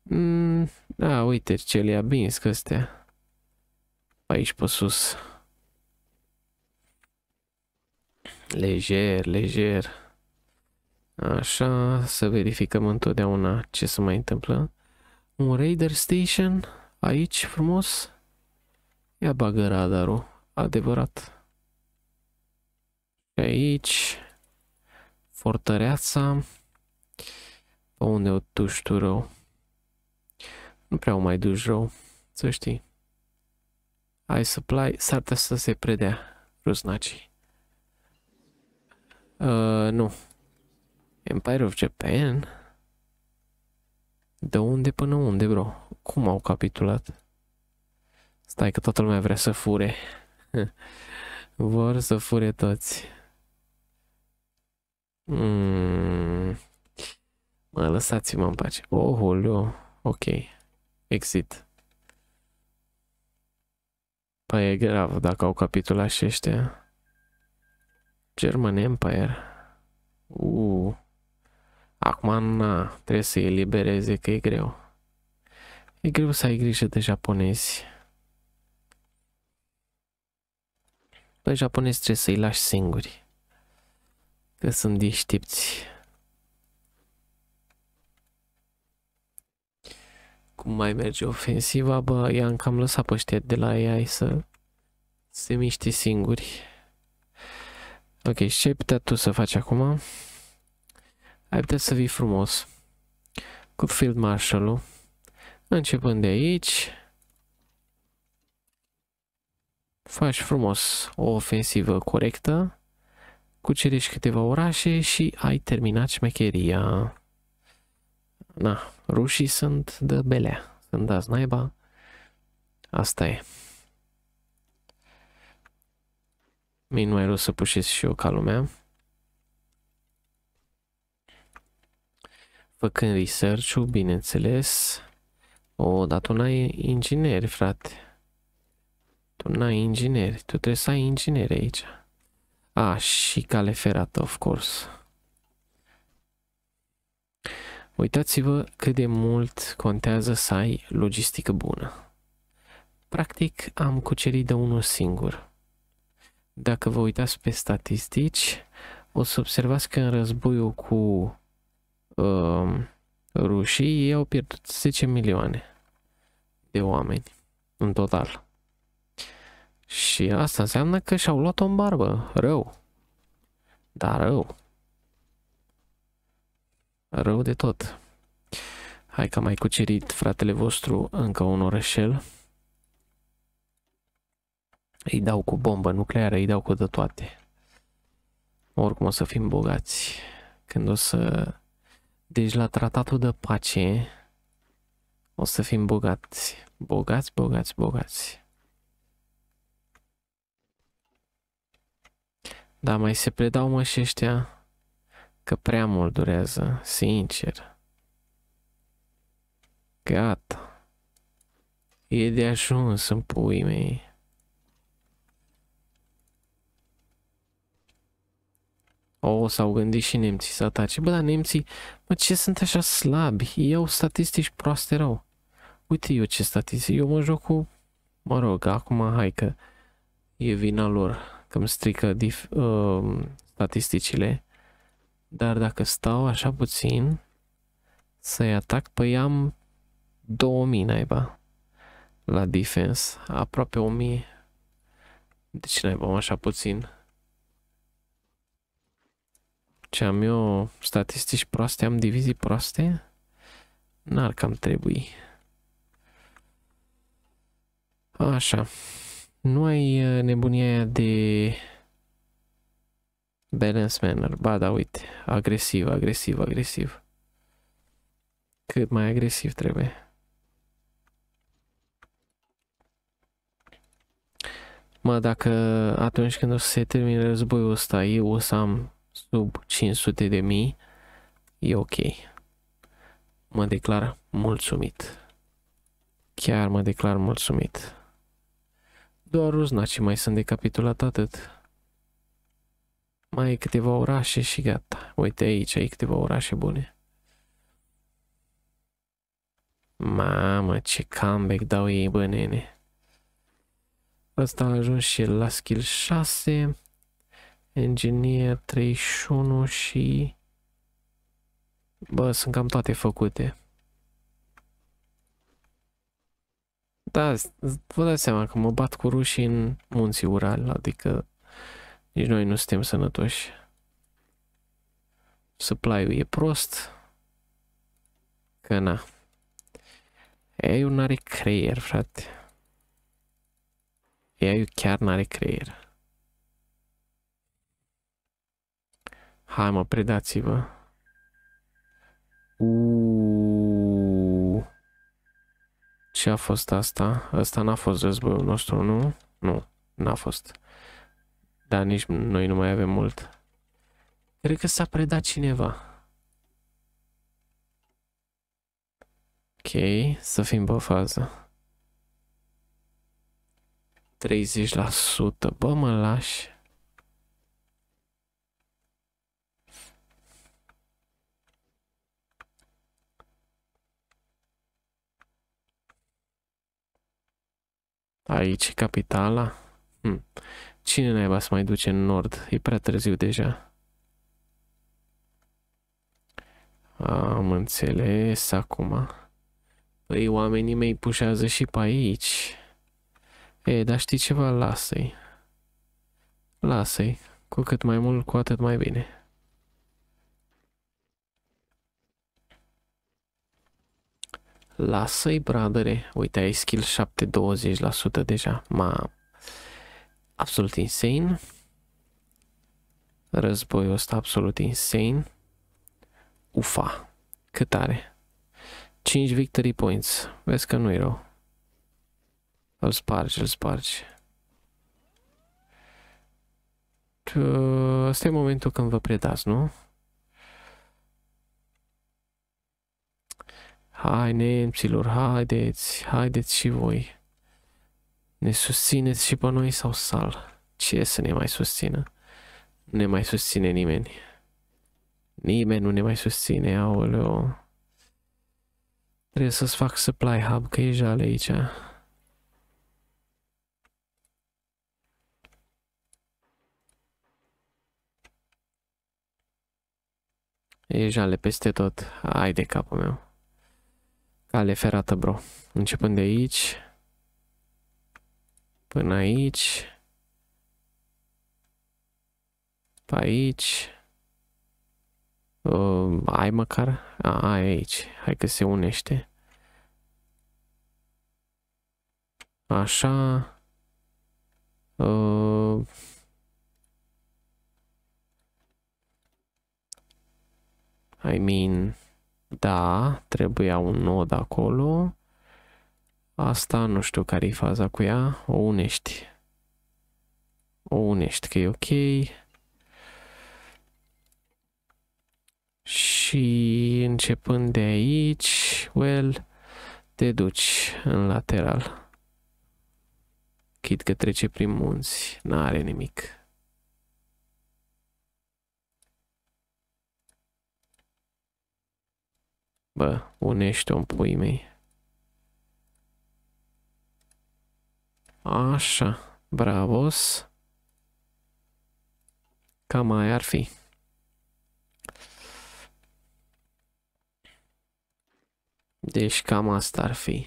Mm, da, uite, ce le-a bins Aici pe sus. Lejer, lejer. Așa, să verificăm întotdeauna ce se mai întâmplă. Un Raider Station, aici frumos. Ia bagă radarul, adevărat. Aici, fortăreața. Pe unde o duci tu rău? Nu prea o mai duci rău, să știi. Ai supply, s-ar să se predea rusnacii. Uh, nu. Empire of Japan? De unde până unde, bro? Cum au capitulat? Stai că toată lumea vrea să fure. Vor să fure toți. Mm. Mă, lăsați-mă în pace. Oh, olio. Ok. Exit. Păi e grav dacă au capitulat și ăștia. German Empire. Uh. Acum, na, trebuie să elibereze, că e greu. E greu să ai grijă de japonezi. Pe japonezi trebuie să-i lași singuri. Că sunt deștepți. Cum mai merge ofensiva? Bă, i-am cam lăsat pe de la AI să se miște singuri. Ok, și ce ai putea tu să faci acum? Ai putea să vii frumos cu Field Marshal-ul. Începând de aici, faci frumos o ofensivă corectă, cucerești câteva orașe și ai terminat șmecheria. Na, rușii sunt de belea, sunt dați naiba, asta e. Mi nu mai rost să pușesc și eu ca lumea. Făcând research-ul, bineînțeles. O, dar tu n-ai ingineri, frate. Tu n-ai ingineri. Tu trebuie să ai ingineri aici. A, și cale ferată, of course. Uitați-vă cât de mult contează să ai logistică bună. Practic, am cucerit de unul singur dacă vă uitați pe statistici, o să observați că în războiul cu uh, rușii ei au pierdut 10 milioane de oameni în total. Și asta înseamnă că și-au luat-o în barbă, rău. Dar rău. Rău de tot. Hai că am mai cucerit fratele vostru încă un orășel. Îi dau cu bombă nucleară, îi dau cu de toate. Oricum o să fim bogați. Când o să... Deci la tratatul de pace o să fim bogați. Bogați, bogați, bogați. Da, mai se predau mă și ăștia că prea mult durează, sincer. Gata. E de ajuns în puii mei. O, s-au gândit și nemții să atace. Bă, dar nemții, mă, ce sunt așa slabi? Ei au statistici proaste rău. Uite eu ce statistici. Eu mă joc cu... Mă rog, acum hai că e vina lor că îmi strică dif, uh, statisticile. Dar dacă stau așa puțin să-i atac, păi am 2000 naiba la defense, aproape 1000. Deci naiba, așa puțin ce am eu statistici proaste, am divizii proaste, n-ar cam trebui. Așa. Nu ai uh, nebunia aia de balance manner. Ba da, uite. Agresiv, agresiv, agresiv. Cât mai agresiv trebuie. Mă, dacă atunci când o să se termine războiul ăsta, eu o să am sub 500 de mii, e ok. Mă declar mulțumit. Chiar mă declar mulțumit. Doar ruznacii mai sunt capitulat atât. Mai e câteva orașe și gata. Uite aici, ai câteva orașe bune. Mamă, ce comeback dau ei, bă, nene. Ăsta a ajuns și la skill 6 engineer 31 și... Bă, sunt cam toate făcute. Da, vă dați seama că mă bat cu rușii în munții Ural, adică nici noi nu suntem sănătoși. Supply-ul e prost. Că na. ai nu are creier, frate. Ei chiar nu are creier. Hai mă, predați-vă. Ce a fost asta? Asta n-a fost războiul nostru, nu? Nu, n-a fost. Dar nici noi nu mai avem mult. Cred că s-a predat cineva. Ok, să fim pe fază. 30%, bă, mă lași. Aici, capitala? Hm. Cine naiba să mai duce în nord? E prea târziu deja. Am înțeles acum. Păi oamenii mei pușează și pe aici. E, dar știi ceva? Lasă-i. Lasă-i. Cu cât mai mult, cu atât mai bine. Lasă-i, bradere. Uite, ai skill 7-20% deja. Ma... Absolut insane. Războiul ăsta absolut insane. Ufa. Cât are? 5 victory points. Vezi că nu-i rău. Îl spargi, îl spargi. Asta ă, e momentul când vă predați, nu? Hai, nemților, haideți, haideți și voi. Ne susțineți și pe noi sau sal? Ce să ne mai susțină? Nu ne mai susține nimeni. Nimeni nu ne mai susține, aoleo. Trebuie să-ți fac supply hub, că e jale aici. E jale peste tot. Ai de capul meu. Cale ferată, bro. Începând de aici. Până aici. Pe aici. Uh, ai măcar? A, ai aici. Hai că se unește. Așa. Uh, I mean... Da, trebuia un nod acolo. Asta nu știu care e faza cu ea. O unești. O unești că e ok. Și începând de aici, well, te duci în lateral. Chit că trece prin munți, n-are nimic. Bă, unește-o în puii mei. Așa, bravos. Cam mai ar fi. Deci cam asta ar fi.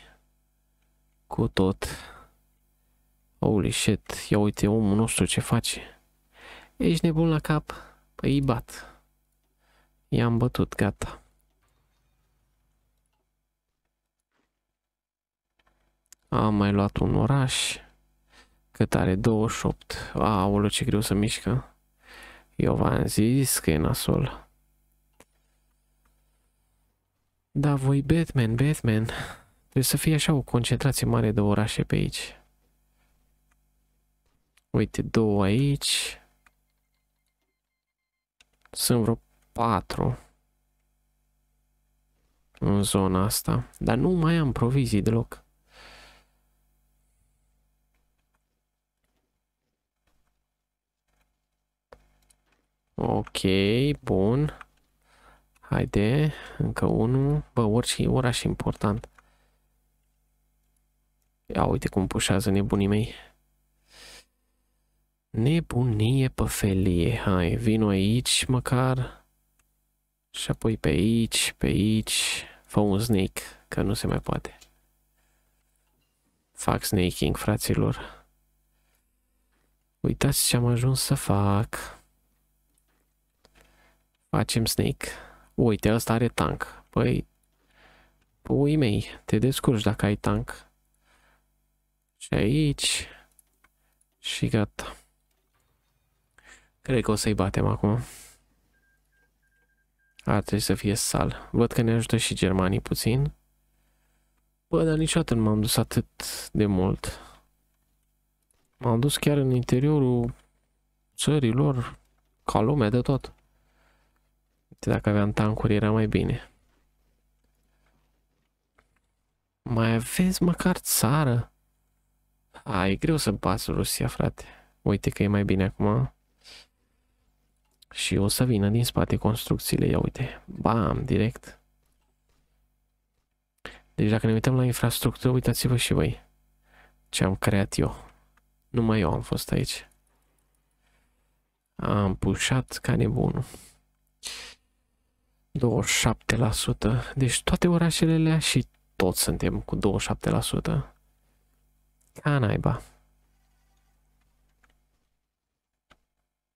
Cu tot. Holy shit, ia uite omul nostru ce face. Ești nebun la cap? Păi bat. I-am bătut, gata. Am mai luat un oraș. Cât are? 28. Aoleu, ce greu să mișcă. Eu v-am zis că e nasol. Da, voi Batman, Batman. Trebuie să fie așa o concentrație mare de orașe pe aici. Uite, două aici. Sunt vreo patru în zona asta. Dar nu mai am provizii deloc. Ok, bun. Haide, încă unul. Bă, orice oraș important. Ia uite cum pușează nebunii mei. Nebunie pe felie. Hai, vino aici măcar. Și apoi pe aici, pe aici. Fă un snake, că nu se mai poate. Fac snaking, fraților. Uitați ce am ajuns să fac. Facem snake. Uite, ăsta are tank. Păi, pui mei, te descurci dacă ai tank. Și aici. Și gata. Cred că o să-i batem acum. Ar trebui să fie sal. Văd că ne ajută și germanii puțin. Bă, dar niciodată nu m-am dus atât de mult. M-am dus chiar în interiorul țărilor, ca lumea de tot. Dacă aveam tancuri era mai bine. Mai aveți măcar țară? A, e greu să bați Rusia, frate. Uite că e mai bine acum. Și o să vină din spate construcțiile, ia uite. Bam, direct. Deci dacă ne uităm la infrastructură, uitați-vă și voi ce am creat eu. Numai eu am fost aici. Am pușat ca nebunul. 27%. Deci toate orașele alea și toți suntem cu 27%. Ca naiba.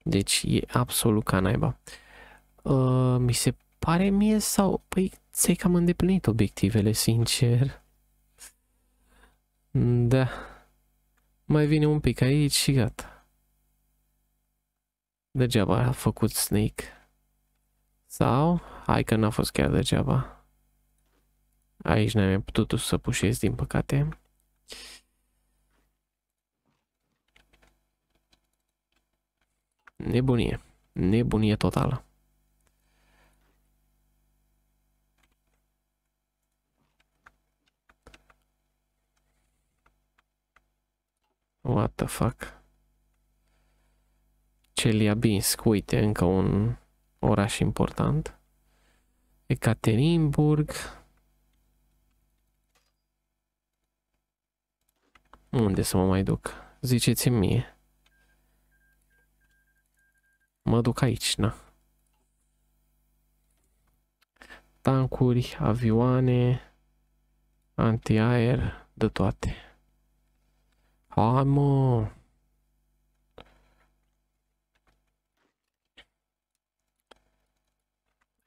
Deci e absolut ca naiba. Uh, mi se pare mie sau... Păi ți-ai cam îndeplinit obiectivele, sincer. Da. Mai vine un pic aici și gata. Degeaba a făcut Snake. Sau, hai că n-a fost chiar degeaba. Aici n-am mai putut să pușez, din păcate. Nebunie. Nebunie totală. What the fuck? Celiabinsk, uite, încă un oraș important. Ekaterinburg. Unde să mă mai duc? Ziceți-mi mie. Mă duc aici, na. Tancuri, avioane, antiaer, de toate. Hai mă!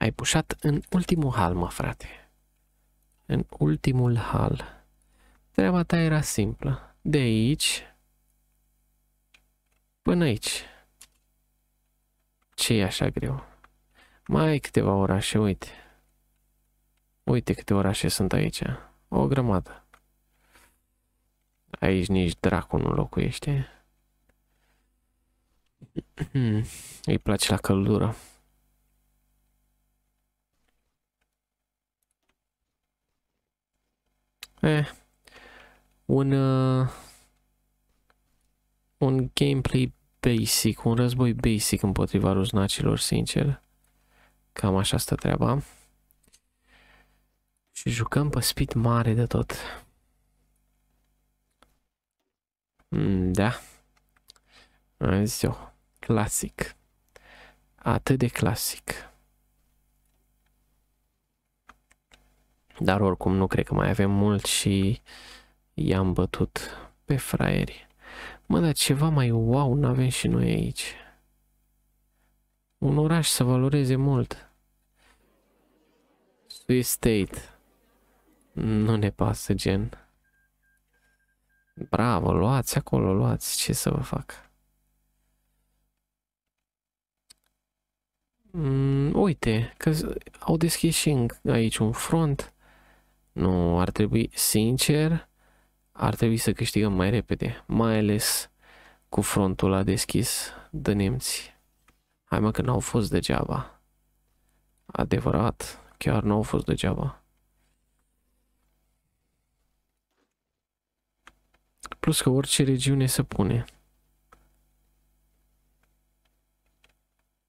Ai pușat în ultimul hal, mă, frate. În ultimul hal. Treaba ta era simplă. De aici până aici. ce e așa greu? Mai ai câteva orașe, uite. Uite câte orașe sunt aici. O grămadă. Aici nici dracu nu locuiește. Îi place la căldură. Eh, un, uh, un gameplay basic, un război basic împotriva ruznacilor, sincer. Cam așa stă treaba. Și jucăm pe speed mare de tot. Mm, da. Azi, eu. Clasic. Atât de clasic. Dar oricum nu cred că mai avem mult și i-am bătut pe fraieri. Mă, dar ceva mai wow nu avem și noi aici. Un oraș să valoreze mult. Swiss State. Nu ne pasă gen. Bravo, luați acolo, luați. Ce să vă fac? Mm, uite, că au deschis și aici un front. Nu, ar trebui, sincer, ar trebui să câștigăm mai repede, mai ales cu frontul la deschis de nemți. Hai mă că n-au fost degeaba. Adevărat, chiar n-au fost degeaba. Plus că orice regiune se pune.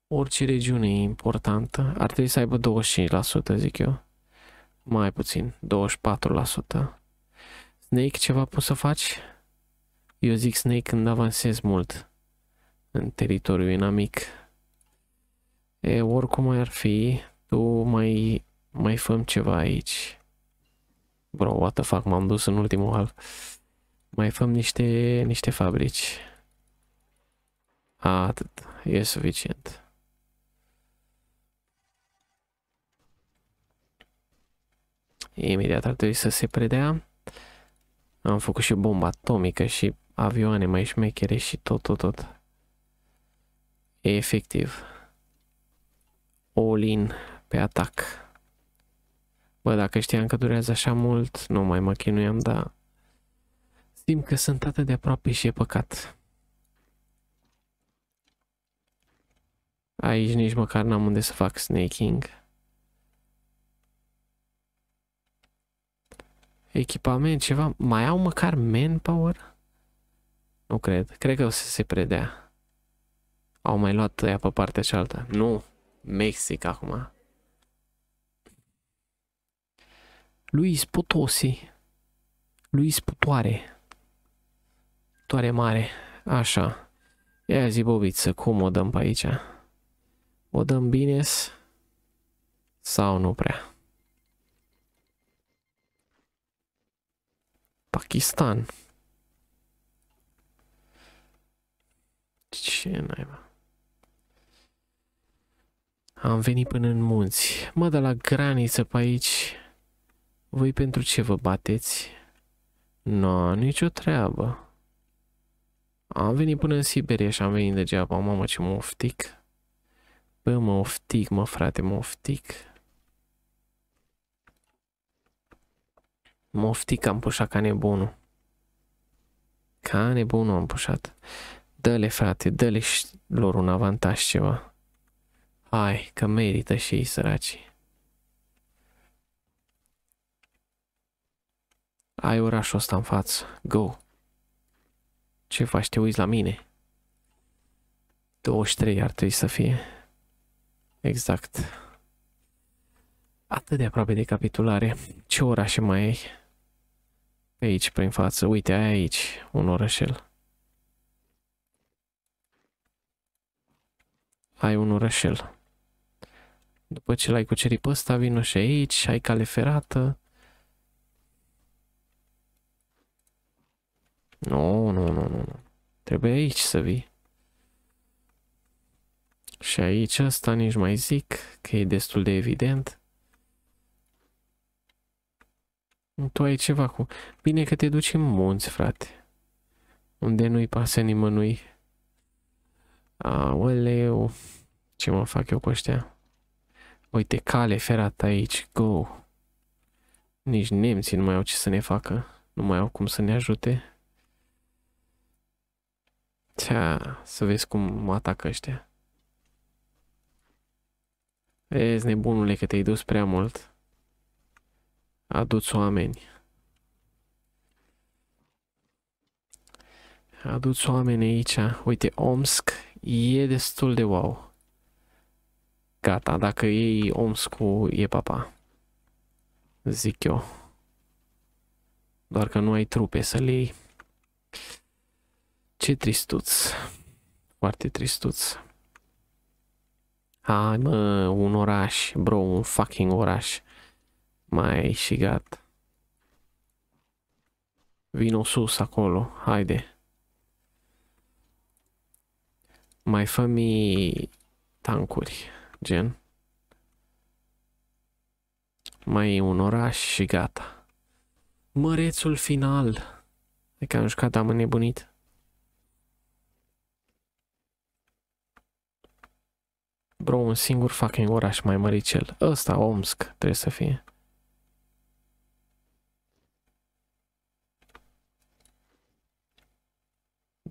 Orice regiune e importantă. Ar trebui să aibă 25%, zic eu. Mai puțin, 24%. Snake, ceva poți să faci? Eu zic Snake când avansez mult în teritoriul inamic. E, oricum ar fi, tu mai, mai făm ceva aici. Bro, what the fuck, m-am dus în ultimul hal. Mai făm niște, niște fabrici. A, atât, e suficient. Imediat ar trebui să se predea. Am făcut și bomba atomică și avioane mai șmechere și tot, tot, tot. E efectiv. All in pe atac. Bă, dacă știam că durează așa mult, nu mai mă chinuiam, dar simt că sunt atât de aproape și e păcat. Aici nici măcar n-am unde să fac snaking. echipament, ceva. Mai au măcar manpower? Nu cred. Cred că o să se predea. Au mai luat ea pe partea cealaltă. Nu. Mexic acum. Luis Potosi. Luis Putoare. Toare mare. Așa. Ia zi, Bobiță, cum o dăm pe aici? O dăm bine sau nu prea? Pakistan. Ce naiba? Am venit până în munți. Mă, de la graniță pe aici. Voi pentru ce vă bateți? No, nicio treabă. Am venit până în Siberia și am venit degeaba. Mamă, ce moftic. Bă, mă oftic, mă frate, mă oftic. Mofti că am pușat ca nebunul. Ca nebunul am pușat. Dă-le, frate, dă-le și lor un avantaj ceva. Hai, că merită și ei săracii. Ai orașul ăsta în față. Go! Ce faci? Te uiți la mine? 23 ar trebui să fie. Exact. Atât de aproape de capitulare. Ce orașe mai ai? Pe aici, prin față. Uite, aia aici, un orășel. Ai un orășel. După ce l-ai cucerit pe ăsta, vină și aici, ai cale ferată. Nu, nu, nu, nu, nu. Trebuie aici să vii. Și aici asta nici mai zic, că e destul de evident. Tu ai ceva cu... Bine că te duci în munți, frate. Unde nu-i pasă nimănui. Aoleu, ce mă fac eu cu ăștia? Uite, cale ferată aici, go! Nici nemții nu mai au ce să ne facă. Nu mai au cum să ne ajute. Tia, să vezi cum mă atacă ăștia. Vezi, nebunule, că te-ai dus prea mult aduți oameni. Aduți oameni aici. Uite, Omsk e destul de wow. Gata, dacă iei omsk cu e papa. Zic eu. Doar că nu ai trupe să le iei. Ce tristuț. Foarte tristuț. Hai mă, un oraș, bro, un fucking oraș. Mai și gat. Vino sus acolo, haide. Mai fă-mi tancuri, gen. Mai e un oraș și gata. Mărețul final. E că am jucat, am înnebunit. Bro, un singur fucking oraș mai măricel. Ăsta, Omsk, trebuie să fie.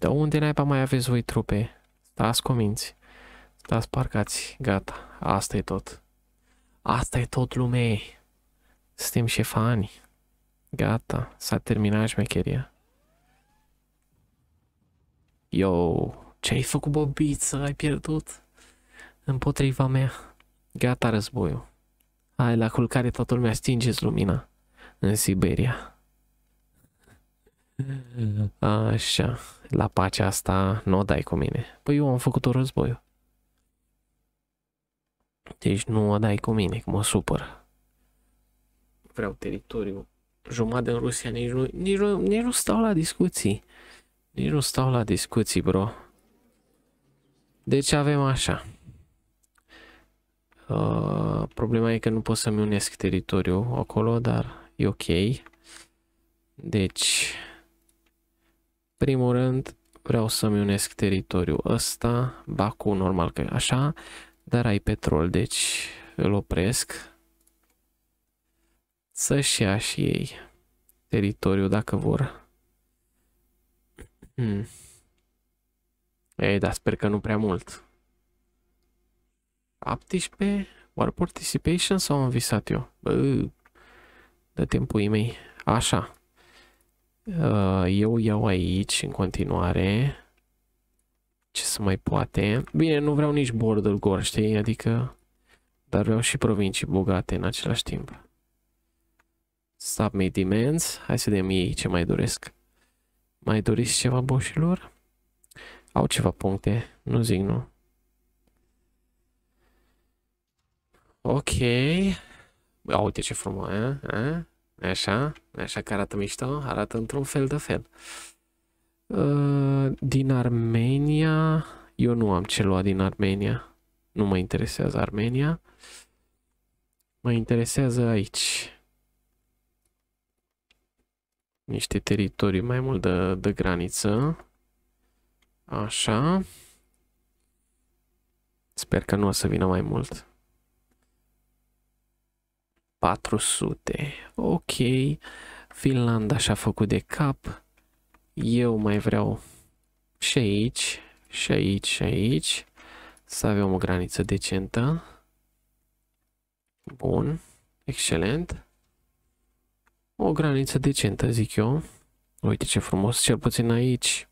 Dar unde naiba mai aveți voi trupe? Stați cominți, stați parcați, gata, asta e tot. Asta e tot lumei. Suntem șefani. Gata, s-a terminat șmecheria. Yo, ce ai făcut, bobiță? Ai pierdut? Împotriva mea. Gata războiul. Hai la culcare toată lumea, stingeți lumina. În Siberia. Așa, la pacea asta nu o dai cu mine. Păi eu am făcut-o războiul. Deci nu o dai cu mine, că mă supăr. Vreau teritoriu. Jumătate în Rusia, nici nu, nici, nu, nici nu stau la discuții. Nici nu stau la discuții, bro. Deci avem așa. Uh, problema e că nu pot să-mi unesc teritoriul acolo, dar e ok. Deci, primul rând, vreau să-mi unesc teritoriul ăsta, Bacu, normal că așa, dar ai petrol, deci îl opresc. Să-și ia și ei teritoriul dacă vor. Hmm. Ei, dar sper că nu prea mult. 17? War participation sau am visat eu? Bă, de timpul mei. Așa. Uh, eu iau aici în continuare. Ce se mai poate? Bine, nu vreau nici border gore, știi? Adică... Dar vreau și provincii bogate în același timp. Submit demands. Hai să vedem ei ce mai doresc. Mai doriți ceva boșilor? Au ceva puncte. Nu zic nu. Ok. uite ce frumos, eh? eh? Așa, așa că arată mișto, arată într-un fel de fel. Ă, din Armenia, eu nu am ce lua din Armenia. Nu mă interesează Armenia. Mă interesează aici. Niște teritorii mai mult de, de graniță. Așa. Sper că nu o să vină mai mult. 400. Ok, Finlanda și-a făcut de cap. Eu mai vreau și aici, și aici, și aici. Să avem o graniță decentă. Bun, excelent. O graniță decentă, zic eu. Uite ce frumos, cel puțin aici.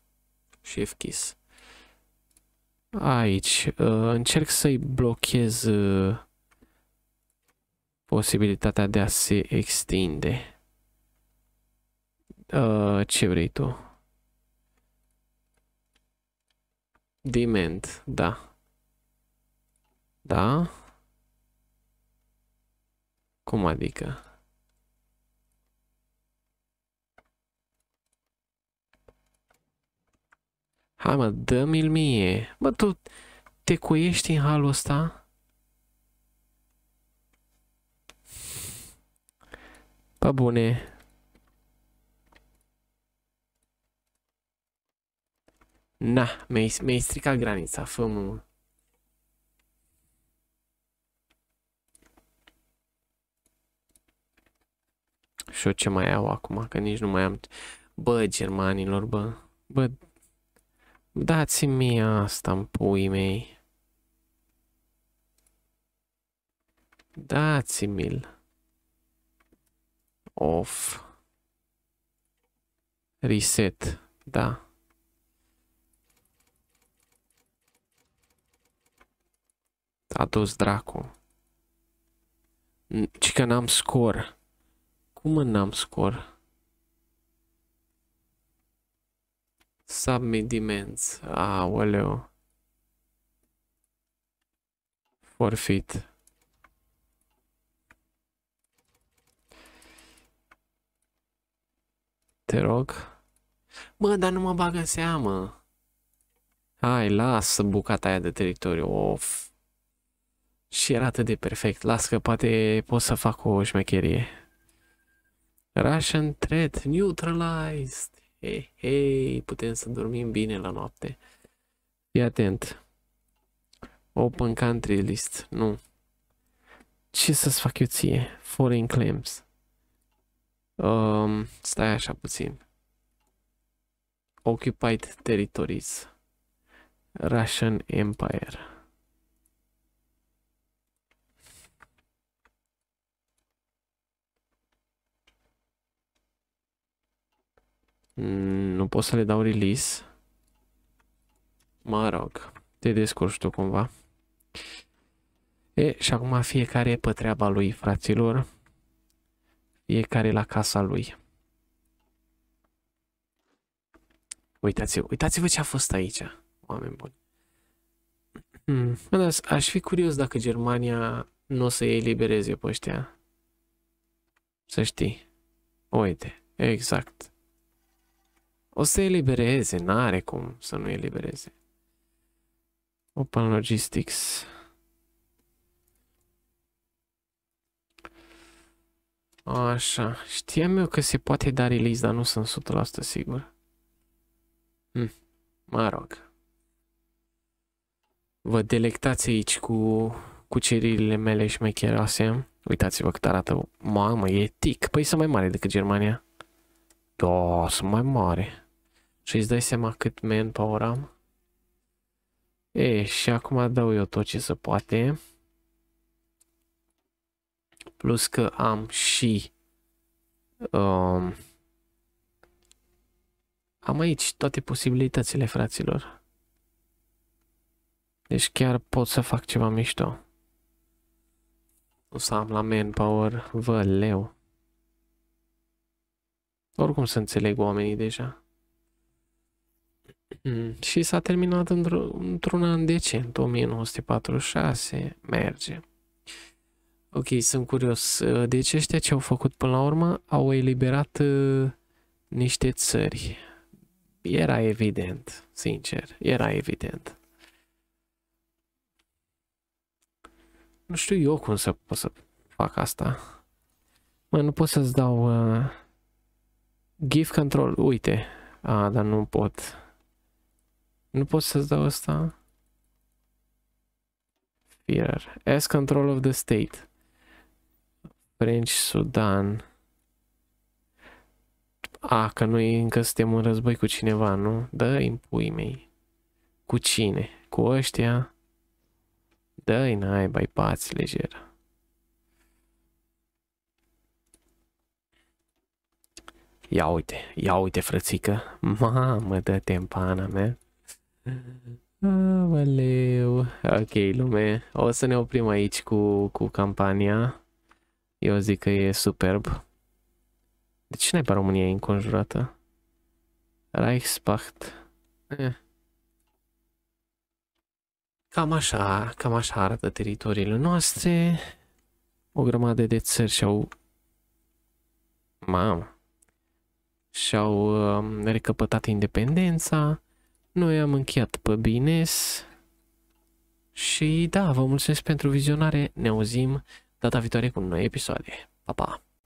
Shift kiss. Aici. Încerc să-i blochez uh, posibilitatea de a se extinde. Uh, ce vrei tu? Demand, da. Da? Cum adică? Hai mă, dă-mi-l mie. Bă, tu te cuiești în halul ăsta? Pa bune. Na, mi-ai mi stricat granița, fă -mă. Și eu ce mai au acum, că nici nu mai am... Bă, germanilor, bă. Bă, dați-mi asta în puii mei. Dați-mi-l of reset, da. A dus dracu. Ci că n-am scor. Cum n-am scor? Submediments. Aoleu. Forfeit. te rog. Mă, dar nu mă bag în seamă. Hai, lasă bucata aia de teritoriu, of. Și era atât de perfect, las că poate pot să fac o șmecherie. Russian threat neutralized. Hei, hey, putem să dormim bine la noapte. Fii atent. Open country list, nu. Ce să-ți fac eu ție? Foreign claims. Um, stai așa puțin. Occupied Territories. Russian Empire. Mm, nu pot să le dau release. Mă rog, te descurci tu cumva. E, și acum fiecare pe treaba lui, fraților. Fiecare la casa lui. Uitați-vă, uitați-vă ce a fost aici, oameni buni. Hmm. Aș fi curios dacă Germania nu o să îi elibereze pe ăștia. Să știi. Uite, exact. O să elibereze, n-are cum să nu elibereze. Open Logistics. Așa, știam eu că se poate da release, dar nu sunt 100% sigur. Hm. Mă rog. Vă delectați aici cu cuceririle mele șmecheroase. Uitați-vă cât arată. Mamă, e tic. Păi sunt mai mare decât Germania. Da, sunt mai mare. Și îți dai seama cât manpower am? E, și acum dau eu tot ce se poate. Plus că am și... Um, am aici toate posibilitățile, fraților. Deci chiar pot să fac ceva mișto. O să am la manpower, vă leu. Oricum să înțeleg oamenii deja. Și s-a terminat într-un într an decent, 1946, merge. Ok, sunt curios. Uh, deci ăștia ce au făcut până la urmă? Au eliberat uh, niște țări. Era evident, sincer. Era evident. Nu știu eu cum să pot să fac asta. Mă, nu pot să-ți dau... Uh, give control, uite. A, dar nu pot. Nu pot să-ți dau asta. Fear. Ask control of the state. French Sudan. A, că noi încă suntem în război cu cineva, nu? dă în pui mei. Cu cine? Cu ăștia? Dă-i n-ai, bai, pați lejer. Ia uite, ia uite frățică. Mamă, dă-te în pana mea. Aoleu. Ok, lume. O să ne oprim aici cu, cu campania. Eu zic că e superb. De ce pe România înconjurată? Reichspacht. Eh. Cam așa, cam așa arată teritoriile noastre. O grămadă de țări și-au... Mamă! Și-au uh, recăpătat independența. Noi am încheiat pe bines. Și da, vă mulțumesc pentru vizionare. Ne auzim data viitoare cu noi episod, Pa, pa!